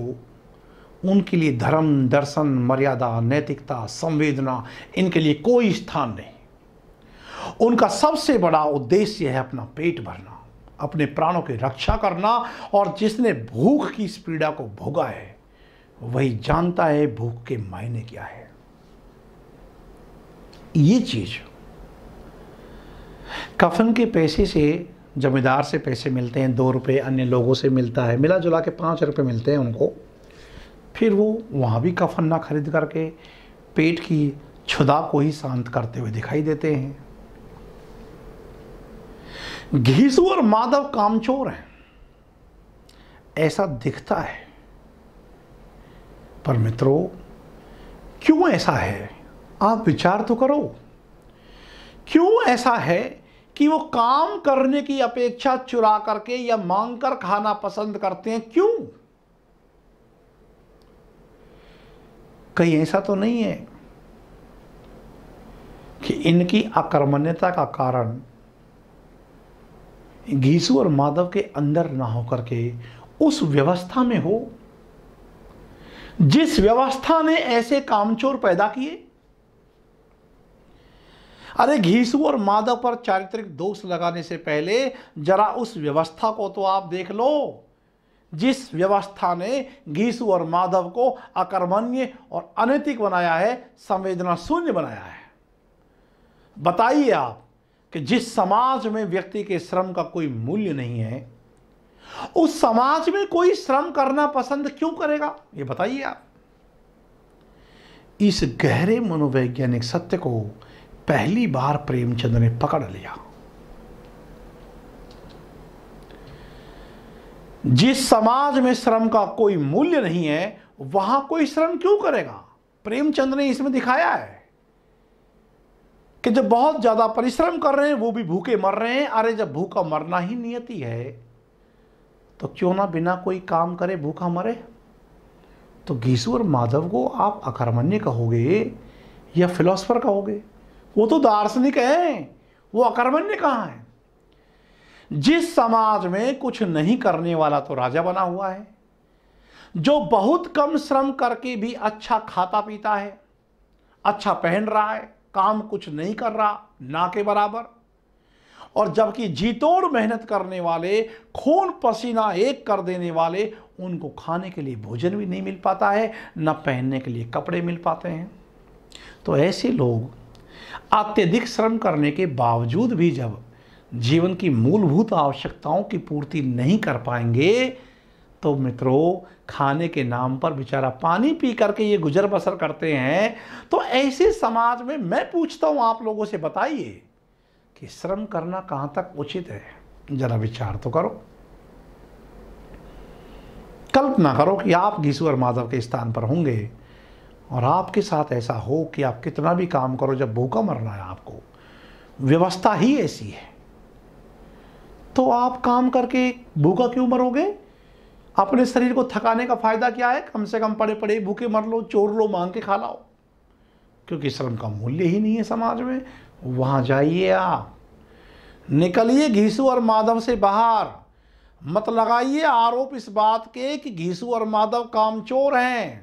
उनके लिए धर्म दर्शन मर्यादा नैतिकता संवेदना इनके लिए कोई स्थान नहीं उनका सबसे बड़ा उद्देश्य है अपना पेट भरना अपने प्राणों की रक्षा करना और जिसने भूख की इस पीड़ा को भोगा है वही जानता है भूख के मायने क्या है ये चीज कफन के पैसे से जमींदार से पैसे मिलते हैं दो रुपए अन्य लोगों से मिलता है मिला जुला के पांच रुपए मिलते हैं उनको फिर वो वहाँ भी कफन ना खरीद करके पेट की छुदा को ही शांत करते हुए दिखाई देते हैं घीसु और माधव कामचोर हैं ऐसा दिखता है पर मित्रों क्यों ऐसा है आप विचार तो करो क्यों ऐसा है कि वो काम करने की अपेक्षा चुरा करके या मांग कर खाना पसंद करते हैं क्यों कहीं ऐसा तो नहीं है कि इनकी अकर्मण्यता का कारण घीसु और माधव के अंदर ना होकर के उस व्यवस्था में हो जिस व्यवस्था ने ऐसे कामचोर पैदा किए अरे घीसु और माधव पर चारित्रिक दोष लगाने से पहले जरा उस व्यवस्था को तो आप देख लो जिस व्यवस्था ने गीसु और माधव को अकर्मण्य और अनैतिक बनाया है संवेदना शून्य बनाया है बताइए आप कि जिस समाज में व्यक्ति के श्रम का कोई मूल्य नहीं है उस समाज में कोई श्रम करना पसंद क्यों करेगा ये बताइए आप इस गहरे मनोवैज्ञानिक सत्य को पहली बार प्रेमचंद ने पकड़ लिया जिस समाज में श्रम का कोई मूल्य नहीं है वहां कोई श्रम क्यों करेगा प्रेमचंद ने इसमें दिखाया है कि जब बहुत ज्यादा परिश्रम कर रहे हैं वो भी भूखे मर रहे हैं अरे जब भूखा मरना ही नियति है तो क्यों ना बिना कोई काम करे भूखा मरे तो घीसू और माधव को आप अकर्मण्य कहोगे या फिलोसफर कहोगे वो तो दार्शनिक हैं वो अकर्मण्य कहाँ हैं जिस समाज में कुछ नहीं करने वाला तो राजा बना हुआ है जो बहुत कम श्रम करके भी अच्छा खाता पीता है अच्छा पहन रहा है काम कुछ नहीं कर रहा ना के बराबर और जबकि जीतोड़ मेहनत करने वाले खून पसीना एक कर देने वाले उनको खाने के लिए भोजन भी नहीं मिल पाता है न पहनने के लिए कपड़े मिल पाते हैं तो ऐसे लोग अत्यधिक श्रम करने के बावजूद भी जब जीवन की मूलभूत आवश्यकताओं की पूर्ति नहीं कर पाएंगे तो मित्रों खाने के नाम पर बेचारा पानी पी करके ये गुजर बसर करते हैं तो ऐसे समाज में मैं पूछता हूँ आप लोगों से बताइए कि श्रम करना कहाँ तक उचित है जरा विचार तो करो कल्पना करो कि आप घीसू और माधव के स्थान पर होंगे और आपके साथ ऐसा हो कि आप कितना भी काम करो जब भूखा मरना है आपको व्यवस्था ही ऐसी है तो आप काम करके भूखा क्यों मरोगे अपने शरीर को थकाने का फायदा क्या है कम से कम पड़े पड़े भूखे मर लो चोर लो मांग के खा लाओ क्योंकि श्रम का मूल्य ही नहीं है समाज में वहां जाइए आप निकलिए घीसू और माधव से बाहर मत लगाइए आरोप इस बात के कि घीसू और माधव कामचोर हैं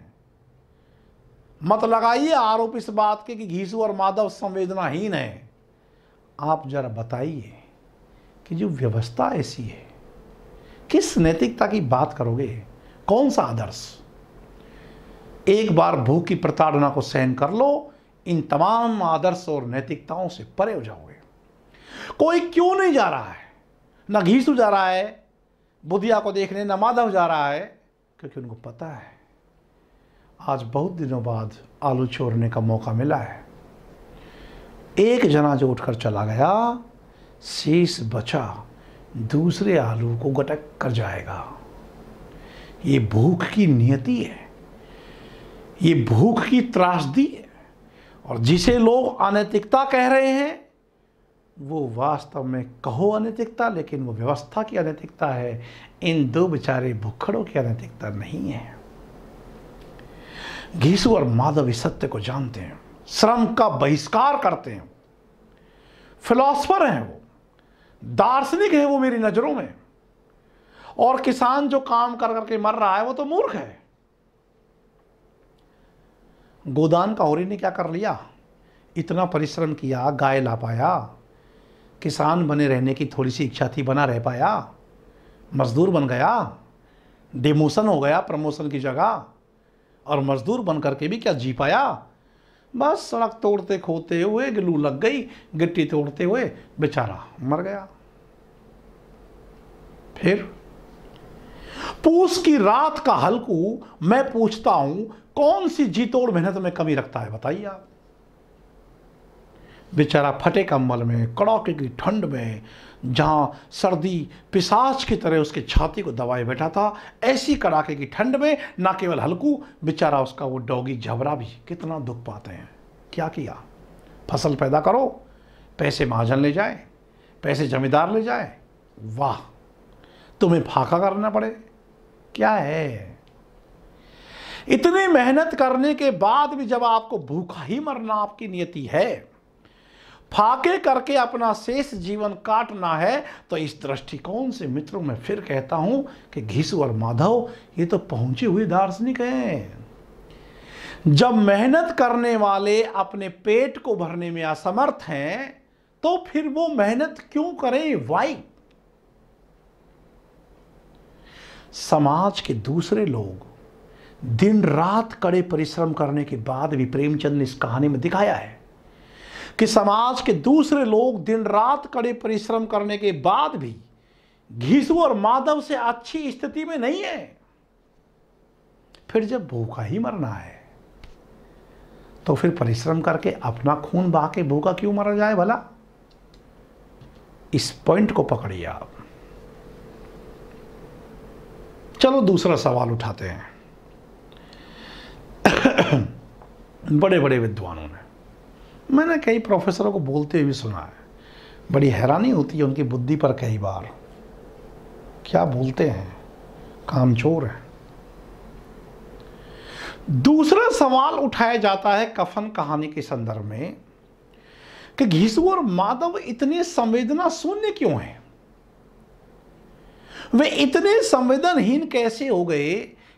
मत लगाइए आरोप इस बात के कि घीसू और माधव संवेदनाहीन हैं आप जरा बताइए कि जो व्यवस्था ऐसी है किस नैतिकता की बात करोगे कौन सा आदर्श एक बार भूख की प्रताड़ना को सहन कर लो इन तमाम आदर्श और नैतिकताओं से परे हो जाओगे कोई क्यों नहीं जा रहा है न घीसू जा रहा है बुधिया को देखने न माधव जा रहा है क्योंकि उनको पता है आज बहुत दिनों बाद आलू छोड़ने का मौका मिला है एक जना जो उठकर चला गया शेष बचा दूसरे आलू को गटक कर जाएगा ये भूख की नियति है ये भूख की त्रासदी है और जिसे लोग अनैतिकता कह रहे हैं वो वास्तव में कहो अनैतिकता लेकिन वो व्यवस्था की अनैतिकता है इन दो बेचारे भुखड़ों की अनैतिकता नहीं है घीसु और माधव इस सत्य को जानते हैं श्रम का बहिष्कार करते हैं फिलॉसफर हैं वो दार्शनिक है वो मेरी नज़रों में और किसान जो काम कर करके मर रहा है वो तो मूर्ख है गोदान का होरी ने क्या कर लिया इतना परिश्रम किया गाय ला पाया किसान बने रहने की थोड़ी सी इच्छा थी बना रह पाया मजदूर बन गया डिमोशन हो गया प्रमोशन की जगह और मजदूर बन करके भी क्या जी पाया बस सड़क तोड़ते खोते हुए गिलू लग गई गिट्टी तोड़ते हुए बेचारा मर गया फिर पूस की रात का हल्कू मैं पूछता हूं कौन सी जीतोड़ मेहनत में कमी रखता है बताइए आप बेचारा फटे कम्बल में कड़ाके की ठंड में जहाँ सर्दी पिसाच की तरह उसके छाती को दबाए बैठा था ऐसी कड़ाके की ठंड में ना केवल हल्कू बेचारा उसका वो डॉगी झबरा भी कितना दुख पाते हैं क्या किया फसल पैदा करो पैसे महाजन ले जाए पैसे जमींदार ले जाए वाह तुम्हें फाका करना पड़े क्या है इतनी मेहनत करने के बाद भी जब आपको भूखा ही मरना आपकी नियति है फाके करके अपना शेष जीवन काटना है तो इस दृष्टिकोण से मित्रों मैं फिर कहता हूं कि घीसू और माधव ये तो पहुंचे हुए दार्शनिक हैं जब मेहनत करने वाले अपने पेट को भरने में असमर्थ हैं तो फिर वो मेहनत क्यों करें वाई समाज के दूसरे लोग दिन रात कड़े परिश्रम करने के बाद भी प्रेमचंद ने इस कहानी में दिखाया है कि समाज के दूसरे लोग दिन रात कड़े परिश्रम करने के बाद भी घीसू और माधव से अच्छी स्थिति में नहीं है फिर जब भूखा ही मरना है तो फिर परिश्रम करके अपना खून बहा के भूखा क्यों मरा जाए भला इस पॉइंट को पकड़िए आप चलो दूसरा सवाल उठाते हैं बड़े बड़े विद्वानों ने मैंने कई प्रोफेसरों को बोलते हुए सुना है बड़ी हैरानी होती है उनकी बुद्धि पर कई बार क्या बोलते हैं कामचोर है दूसरा सवाल उठाया जाता है कफन कहानी के संदर्भ में कि घीसु और माधव इतने संवेदना शून्य क्यों हैं वे इतने संवेदनहीन कैसे हो गए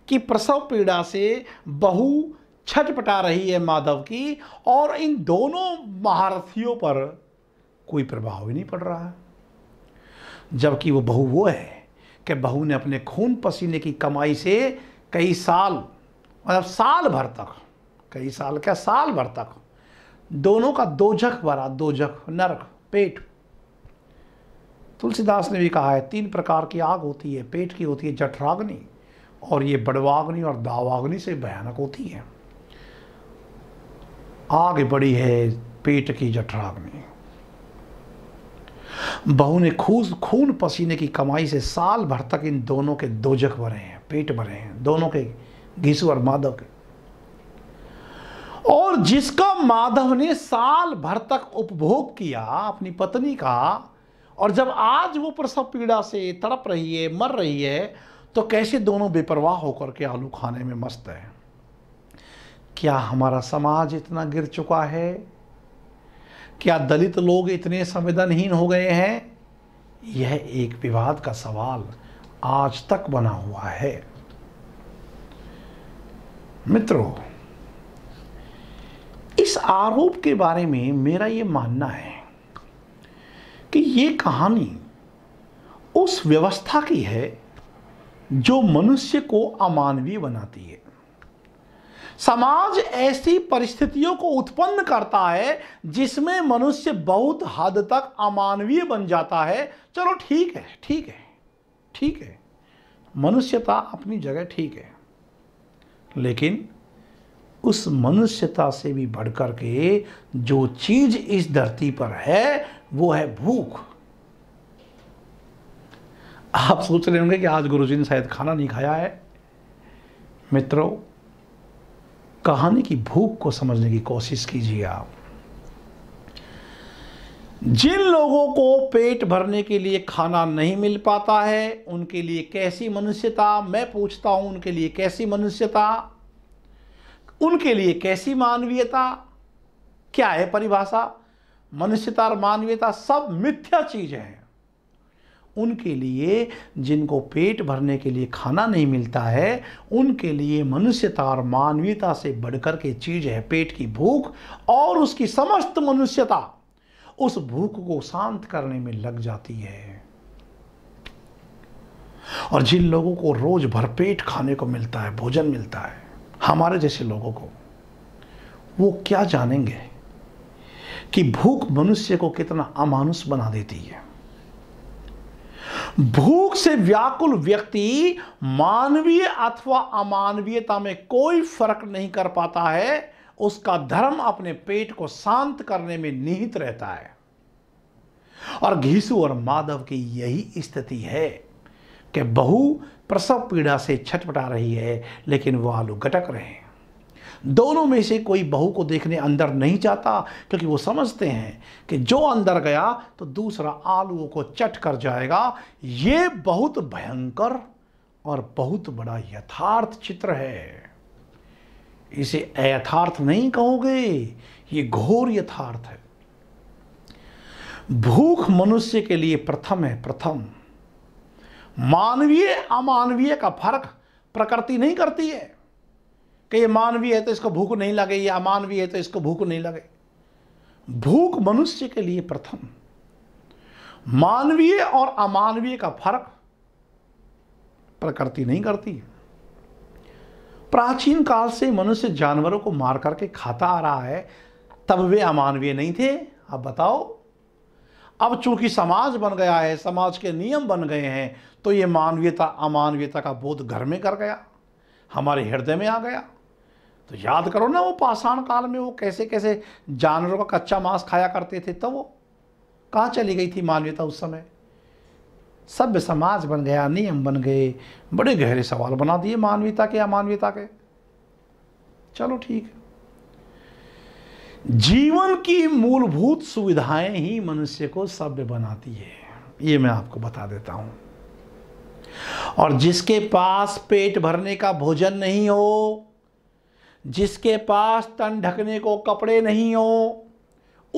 कि प्रसव पीड़ा से बहु छटपटा रही है माधव की और इन दोनों महारथियों पर कोई प्रभाव ही नहीं पड़ रहा है जबकि वो बहू वो है कि बहू ने अपने खून पसीने की कमाई से कई साल मतलब साल भर तक कई साल क्या साल भर तक दोनों का दोजख भरा जख नरक पेट तुलसीदास ने भी कहा है तीन प्रकार की आग होती है पेट की होती है जठराग्नि और ये बड़वाग्नि और दावाग्नि से भयानक होती है आग बड़ी है पेट की जठराग में बहू ने खून खून पसीने की कमाई से साल भर तक इन दोनों के दोजख भरे हैं पेट भरे हैं दोनों के घीसू और माधव के और जिसका माधव ने साल भर तक उपभोग किया अपनी पत्नी का और जब आज वो प्रसव पीड़ा से तड़प रही है मर रही है तो कैसे दोनों बेपरवाह होकर के आलू खाने में मस्त है क्या हमारा समाज इतना गिर चुका है क्या दलित लोग इतने संवेदनहीन हो गए हैं यह एक विवाद का सवाल आज तक बना हुआ है मित्रों इस आरोप के बारे में मेरा ये मानना है कि ये कहानी उस व्यवस्था की है जो मनुष्य को अमानवीय बनाती है समाज ऐसी परिस्थितियों को उत्पन्न करता है जिसमें मनुष्य बहुत हद तक अमानवीय बन जाता है चलो ठीक है ठीक है ठीक है मनुष्यता अपनी जगह ठीक है लेकिन उस मनुष्यता से भी बढ़कर के जो चीज इस धरती पर है वो है भूख आप सोच रहे होंगे कि आज गुरुजी ने शायद खाना नहीं खाया है मित्रों कहानी की भूख को समझने की कोशिश कीजिए आप जिन लोगों को पेट भरने के लिए खाना नहीं मिल पाता है उनके लिए कैसी मनुष्यता मैं पूछता हूं उनके लिए कैसी मनुष्यता उनके लिए कैसी मानवीयता क्या है परिभाषा मनुष्यता और मानवीयता सब मिथ्या चीजें हैं उनके लिए जिनको पेट भरने के लिए खाना नहीं मिलता है उनके लिए मनुष्यता और मानवीयता से बढ़कर के चीज़ है पेट की भूख और उसकी समस्त मनुष्यता उस भूख को शांत करने में लग जाती है और जिन लोगों को रोज भरपेट खाने को मिलता है भोजन मिलता है हमारे जैसे लोगों को वो क्या जानेंगे कि भूख मनुष्य को कितना अमानुष बना देती है भूख से व्याकुल व्यक्ति मानवीय अथवा अमानवीयता में कोई फर्क नहीं कर पाता है उसका धर्म अपने पेट को शांत करने में निहित रहता है और घीसु और माधव की यही स्थिति है कि बहु प्रसव पीड़ा से छटपटा रही है लेकिन वह आलू गटक रहे हैं दोनों में से कोई बहू को देखने अंदर नहीं जाता क्योंकि वो समझते हैं कि जो अंदर गया तो दूसरा आलुओं को चट कर जाएगा ये बहुत भयंकर और बहुत बड़ा यथार्थ चित्र है इसे अयथार्थ नहीं कहोगे ये घोर यथार्थ है भूख मनुष्य के लिए प्रथम है प्रथम मानवीय अमानवीय का फर्क प्रकृति नहीं करती है कि ये मानवीय है तो इसको भूख नहीं लगे ये अमानवीय है तो इसको भूख नहीं लगे भूख मनुष्य के लिए प्रथम मानवीय और अमानवीय का फर्क प्रकृति नहीं करती प्राचीन काल से मनुष्य जानवरों को मार करके खाता आ रहा है तब वे अमानवीय नहीं थे अब बताओ अब चूंकि समाज बन गया है समाज के नियम बन गए हैं तो ये मानवीयता अमानवीयता का बोध घर में कर गया हमारे हृदय में आ गया तो याद करो ना वो पाषाण काल में वो कैसे कैसे जानवरों का कच्चा मांस खाया करते थे तो वो कहाँ चली गई थी मानवीयता उस समय सभ्य समाज बन गया नियम बन गए बड़े गहरे सवाल बना दिए मानवीयता के अमानवीयता के चलो ठीक है जीवन की मूलभूत सुविधाएं ही मनुष्य को सभ्य बनाती है ये मैं आपको बता देता हूं और जिसके पास पेट भरने का भोजन नहीं हो जिसके पास तन ढकने को कपड़े नहीं हो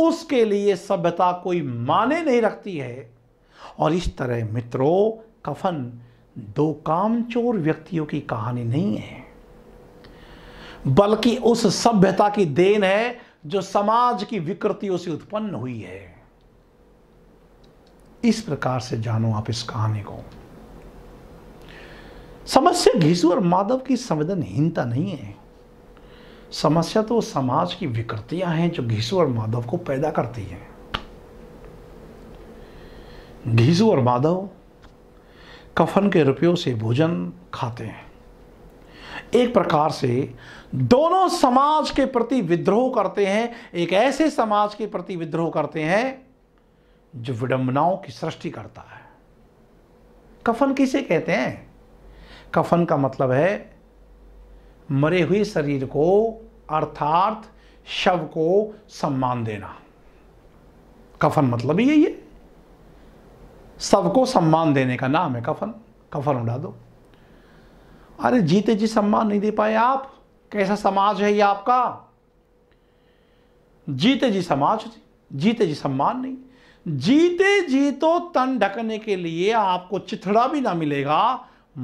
उसके लिए सभ्यता कोई माने नहीं रखती है और इस तरह मित्रों कफन दो कामचोर व्यक्तियों की कहानी नहीं है बल्कि उस सभ्यता की देन है जो समाज की विकृतियों से उत्पन्न हुई है इस प्रकार से जानो आप इस कहानी को समस्या घिसू और माधव की संवेदनहीनता नहीं है समस्या तो समाज की विकृतियां हैं जो घीसू और माधव को पैदा करती हैं घीसू और माधव कफन के रुपयों से भोजन खाते हैं एक प्रकार से दोनों समाज के प्रति विद्रोह करते हैं एक ऐसे समाज के प्रति विद्रोह करते हैं जो विडंबनाओं की सृष्टि करता है कफन किसे कहते हैं कफन का मतलब है मरे हुए शरीर को अर्थार्थ शव को सम्मान देना कफन मतलब ही यही है को सम्मान देने का नाम है कफन कफन उड़ा दो अरे जीते जी सम्मान नहीं दे पाए आप कैसा समाज है ये आपका जीते जी समाज जीते जी सम्मान नहीं जीते जी तो तन ढकने के लिए आपको चिथड़ा भी ना मिलेगा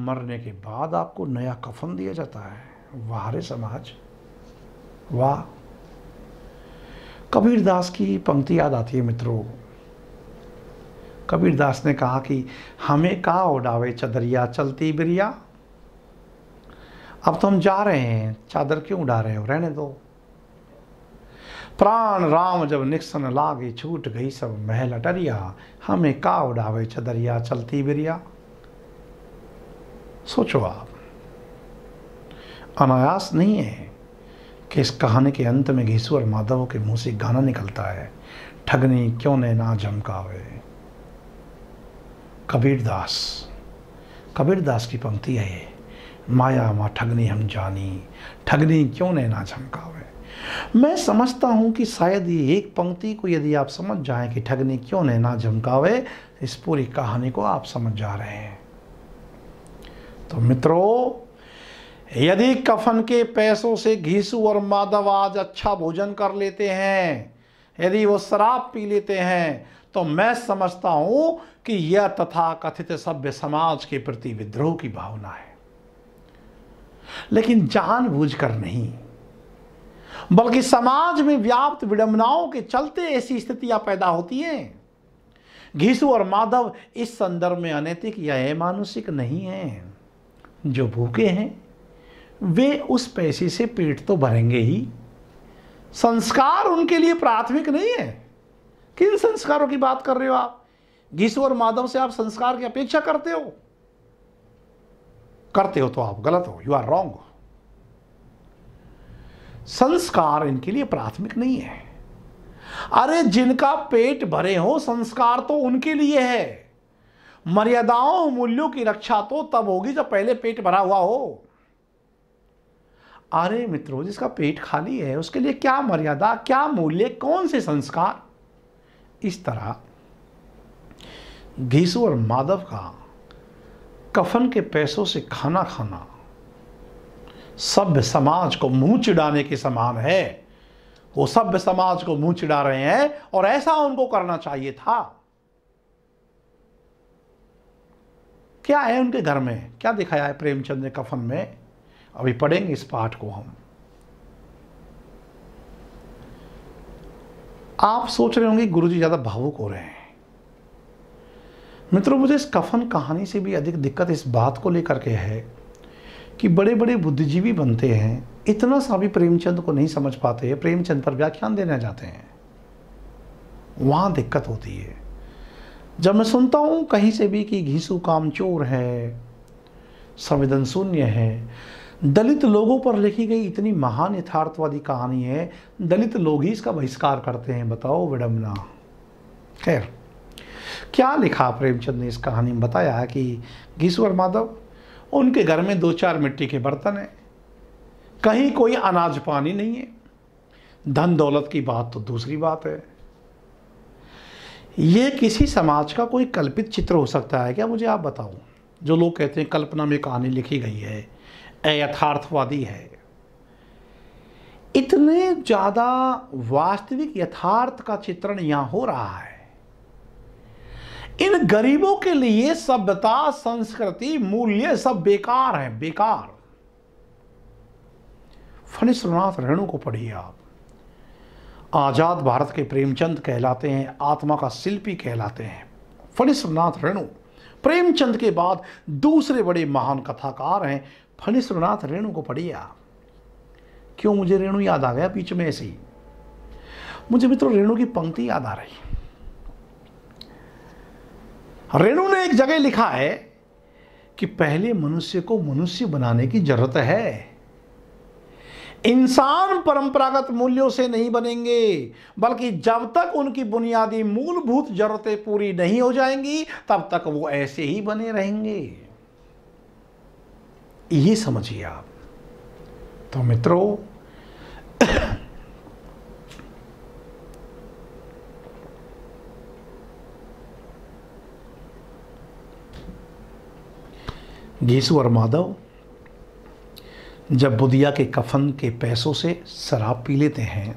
मरने के बाद आपको नया कफन दिया जाता है वाहरे समाज वाह कबीर दास की पंक्ति याद आती है मित्रों कबीर दास ने कहा कि हमें का उड़ावे चदरिया चलती बिरिया अब तो हम जा रहे हैं चादर क्यों उड़ा रहे हो रहने दो प्राण राम जब निक्सन लागे छूट गई सब महल अटरिया हमें का उड़ावे चदरिया चलती बिरिया सोचो आप अनायास नहीं है कि इस कहानी के अंत में घीसू और माधव के मुंह से गाना निकलता है ठगनी क्यों ने ना झमकावे कबीर दास कबीर दास की पंक्ति है ये माया माँ ठगनी हम जानी ठगनी क्यों ने ना झमकावे मैं समझता हूँ कि शायद ये एक पंक्ति को यदि आप समझ जाएं कि ठगनी क्यों ने ना झमकावे इस पूरी कहानी को आप समझ जा रहे हैं तो मित्रों यदि कफन के पैसों से घीसू और माधव आज अच्छा भोजन कर लेते हैं यदि वो शराब पी लेते हैं तो मैं समझता हूं कि यह तथा कथित सभ्य समाज के प्रति विद्रोह की भावना है लेकिन जानबूझकर नहीं बल्कि समाज में व्याप्त विडंबनाओं के चलते ऐसी स्थितियां पैदा होती हैं घीसू और माधव इस संदर्भ में अनैतिक या अमानुषिक नहीं है जो भूखे हैं वे उस पैसे से पेट तो भरेंगे ही संस्कार उनके लिए प्राथमिक नहीं है किन संस्कारों की बात कर रहे हो आप घीसु और माधव से आप संस्कार की अपेक्षा करते हो करते हो तो आप गलत हो यू आर रॉन्ग संस्कार इनके लिए प्राथमिक नहीं है अरे जिनका पेट भरे हो संस्कार तो उनके लिए है मर्यादाओं मूल्यों की रक्षा तो तब होगी जब पहले पेट भरा हुआ हो अरे मित्रों जिसका पेट खाली है उसके लिए क्या मर्यादा क्या मूल्य कौन से संस्कार इस तरह घीसु और माधव का कफन के पैसों से खाना खाना सभ्य समाज को मुंह चिड़ाने के समान है वो सभ्य समाज को मुंह चिड़ा रहे हैं और ऐसा उनको करना चाहिए था क्या है उनके घर में क्या दिखाया है प्रेमचंद ने कफन में अभी पढ़ेंगे इस पाठ को हम आप सोच रहे होंगे गुरुजी ज़्यादा भावुक हो रहे हैं मित्रों मुझे इस कफन कहानी से भी अधिक दिक्कत इस बात को लेकर के है कि बड़े बड़े बुद्धिजीवी बनते हैं इतना सा भी प्रेमचंद को नहीं समझ पाते हैं प्रेमचंद पर व्याख्यान देना चाहते हैं वहां दिक्कत होती है जब मैं सुनता हूं कहीं से भी कि घीसू चोर है संवेदन शून्य है दलित लोगों पर लिखी गई इतनी महान यथार्थवादी कहानी है दलित लोग ही इसका बहिष्कार करते हैं बताओ विडम्बना खैर क्या लिखा प्रेमचंद ने इस कहानी में बताया कि गीश्वर माधव उनके घर में दो चार मिट्टी के बर्तन हैं कहीं कोई अनाज पानी नहीं है धन दौलत की बात तो दूसरी बात है ये किसी समाज का कोई कल्पित चित्र हो सकता है क्या मुझे आप बताओ जो लोग कहते हैं कल्पना में कहानी लिखी गई है यथार्थवादी है इतने ज़्यादा वास्तविक यथार्थ का चित्रण यहां हो रहा है इन गरीबों के लिए सभ्यता संस्कृति मूल्य सब बेकार हैं बेकार फणिश्वरनाथ रेणु को पढ़िए आप आज़ाद भारत के प्रेमचंद कहलाते हैं आत्मा का शिल्पी कहलाते हैं फणिश्वरनाथ रेणु प्रेमचंद के बाद दूसरे बड़े महान कथाकार हैं फली रेणु को पढ़िया क्यों मुझे रेणु याद आ गया बीच में ऐसे ही मुझे मित्रों रेणु की पंक्ति याद आ रही रेणु ने एक जगह लिखा है कि पहले मनुष्य को मनुष्य बनाने की जरूरत है इंसान परंपरागत मूल्यों से नहीं बनेंगे बल्कि जब तक उनकी बुनियादी मूलभूत जरूरतें पूरी नहीं हो जाएंगी तब तक वो ऐसे ही बने रहेंगे ये समझिए आप तो मित्रों घीसु और माधव जब बुधिया के कफन के पैसों से शराब पी लेते हैं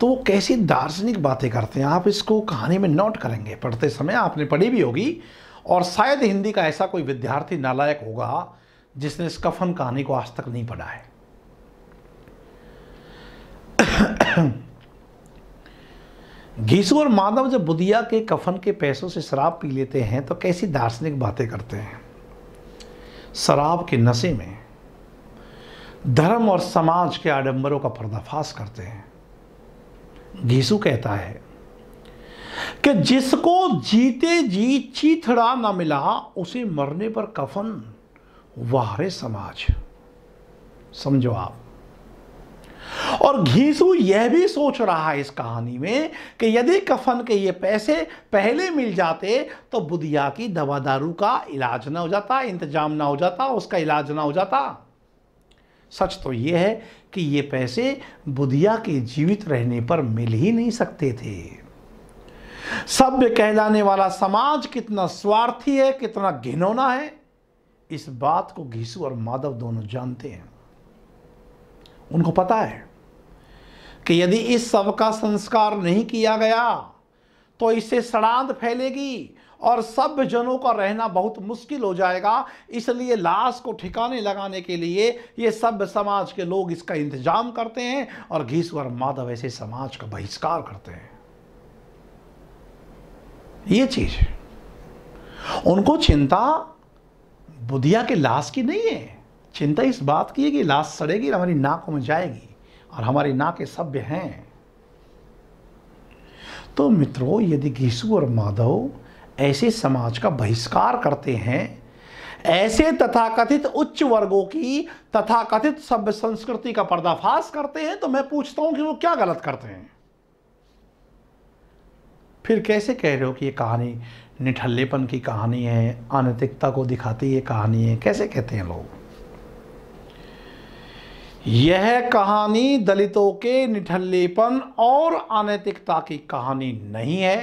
तो वो कैसी दार्शनिक बातें करते हैं आप इसको कहानी में नोट करेंगे पढ़ते समय आपने पढ़ी भी होगी और शायद हिंदी का ऐसा कोई विद्यार्थी नालायक होगा जिसने इस कफन कहानी को आज तक नहीं पढ़ा है घीसू और माधव जब बुधिया के कफन के पैसों से शराब पी लेते हैं तो कैसी दार्शनिक बातें करते हैं शराब के नशे में धर्म और समाज के आडंबरों का पर्दाफाश करते हैं घीसू कहता है कि जिसको जीते जी चीथड़ा ना मिला उसे मरने पर कफन वारे समाज समझो आप और घीसू यह भी सोच रहा है इस कहानी में कि यदि कफन के ये पैसे पहले मिल जाते तो बुधिया की दवा दारू का इलाज ना हो जाता इंतजाम ना हो जाता उसका इलाज ना हो जाता सच तो ये है कि ये पैसे बुधिया के जीवित रहने पर मिल ही नहीं सकते थे सभ्य कहलाने वाला समाज कितना स्वार्थी है कितना घिनौना है इस बात को घीसु और माधव दोनों जानते हैं उनको पता है कि यदि इस सब का संस्कार नहीं किया गया तो इससे सड़ांत फैलेगी और सब जनों का रहना बहुत मुश्किल हो जाएगा इसलिए लाश को ठिकाने लगाने के लिए ये सब समाज के लोग इसका इंतजाम करते हैं और और माधव ऐसे समाज का बहिष्कार करते हैं ये चीज है उनको चिंता बुधिया के लाश की नहीं है चिंता इस बात की है कि लाश सड़ेगी और हमारी नाक में जाएगी और हमारी नाक सभ्य हैं तो मित्रों यदि घीसु और माधव ऐसे समाज का बहिष्कार करते हैं ऐसे तथाकथित उच्च वर्गों की तथाकथित सभ्य संस्कृति का पर्दाफाश करते हैं तो मैं पूछता हूं कि वो क्या गलत करते हैं फिर कैसे कह रहे हो कि ये कहानी निठल्लेपन की कहानी है अनैतिकता को दिखाती ये कहानी है कैसे कहते हैं लोग यह कहानी दलितों के निठल्लेपन और अनैतिकता की कहानी नहीं है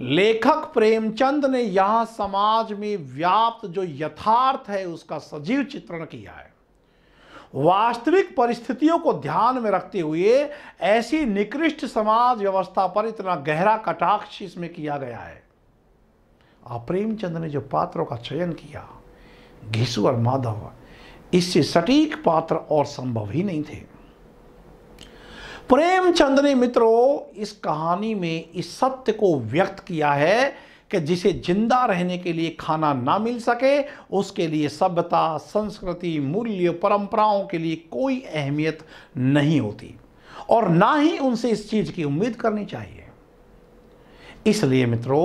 लेखक प्रेमचंद ने यहां समाज में व्याप्त जो यथार्थ है उसका सजीव चित्रण किया है वास्तविक परिस्थितियों को ध्यान में रखते हुए ऐसी निकृष्ट समाज व्यवस्था पर इतना गहरा कटाक्ष इसमें किया गया है और प्रेमचंद ने जो पात्रों का चयन किया घिसु और माधव इससे सटीक पात्र और संभव ही नहीं थे प्रेमचंद ने मित्रों इस कहानी में इस सत्य को व्यक्त किया है कि जिसे जिंदा रहने के लिए खाना ना मिल सके उसके लिए सभ्यता संस्कृति मूल्य परंपराओं के लिए कोई अहमियत नहीं होती और ना ही उनसे इस चीज़ की उम्मीद करनी चाहिए इसलिए मित्रों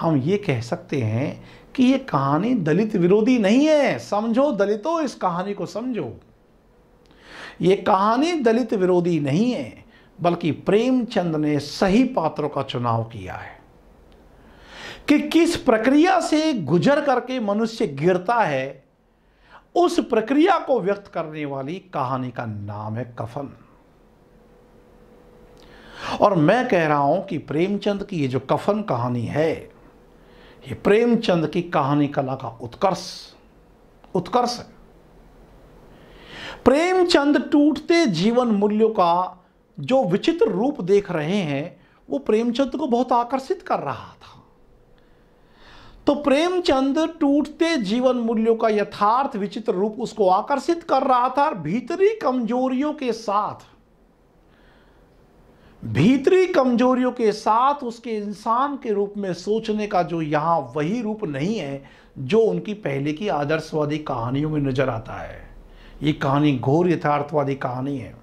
हम ये कह सकते हैं कि ये कहानी दलित विरोधी नहीं है समझो दलितों इस कहानी को समझो ये कहानी दलित विरोधी नहीं है बल्कि प्रेमचंद ने सही पात्रों का चुनाव किया है कि किस प्रक्रिया से गुजर करके मनुष्य गिरता है उस प्रक्रिया को व्यक्त करने वाली कहानी का नाम है कफन और मैं कह रहा हूं कि प्रेमचंद की ये जो कफन कहानी है ये प्रेमचंद की कहानी कला का उत्कर्ष उत्कर्ष है प्रेमचंद टूटते जीवन मूल्यों का जो विचित्र रूप देख रहे हैं वो प्रेमचंद को बहुत आकर्षित कर रहा था तो प्रेमचंद टूटते जीवन मूल्यों का यथार्थ विचित्र रूप उसको आकर्षित कर रहा था और भीतरी कमजोरियों के साथ भीतरी कमजोरियों के साथ उसके इंसान के रूप में सोचने का जो यहां वही रूप नहीं है जो उनकी पहले की आदर्शवादी कहानियों में नजर आता है ये कहानी घोर यथार्थवादी कहानी है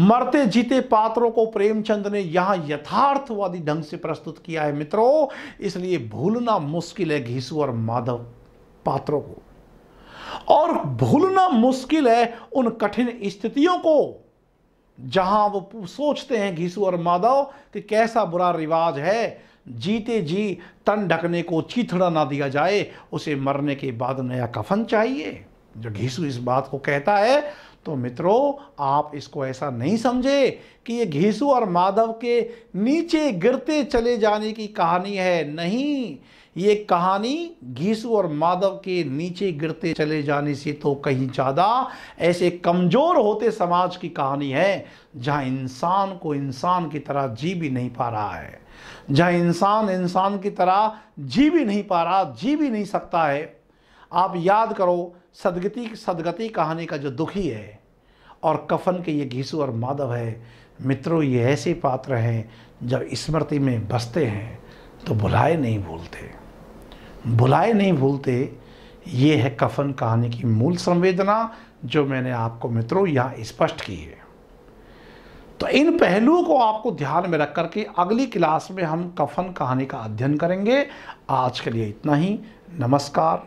मरते जीते पात्रों को प्रेमचंद ने यहां यथार्थवादी ढंग से प्रस्तुत किया है मित्रों इसलिए भूलना मुश्किल है घीसू और माधव पात्रों को और भूलना मुश्किल है उन कठिन स्थितियों को जहां वो सोचते हैं घीसू और माधव कि कैसा बुरा रिवाज है जीते जी तन ढकने को चीथड़ा ना दिया जाए उसे मरने के बाद नया कफन चाहिए जो घीसू इस बात को कहता है तो मित्रों आप इसको ऐसा नहीं समझे कि ये घीसू और माधव के नीचे गिरते चले जाने की कहानी है नहीं ये कहानी घीसू और माधव के नीचे गिरते चले जाने से तो कहीं ज़्यादा ऐसे कमज़ोर होते समाज की कहानी है जहाँ इंसान को इंसान की तरह जी भी नहीं पा रहा है जहाँ इंसान इंसान की तरह जी भी नहीं पा रहा जी भी नहीं सकता है आप याद करो सदगति सदगति कहानी का जो दुखी है और कफन के ये घिसु और माधव है मित्रों ये ऐसे पात्र हैं जब स्मृति में बसते हैं तो बुलाए नहीं भूलते बुलाए नहीं भूलते ये है कफन कहानी की मूल संवेदना जो मैंने आपको मित्रों यहाँ स्पष्ट की है तो इन पहलुओं को आपको ध्यान में रख करके अगली क्लास में हम कफन कहानी का अध्ययन करेंगे आज के लिए इतना ही नमस्कार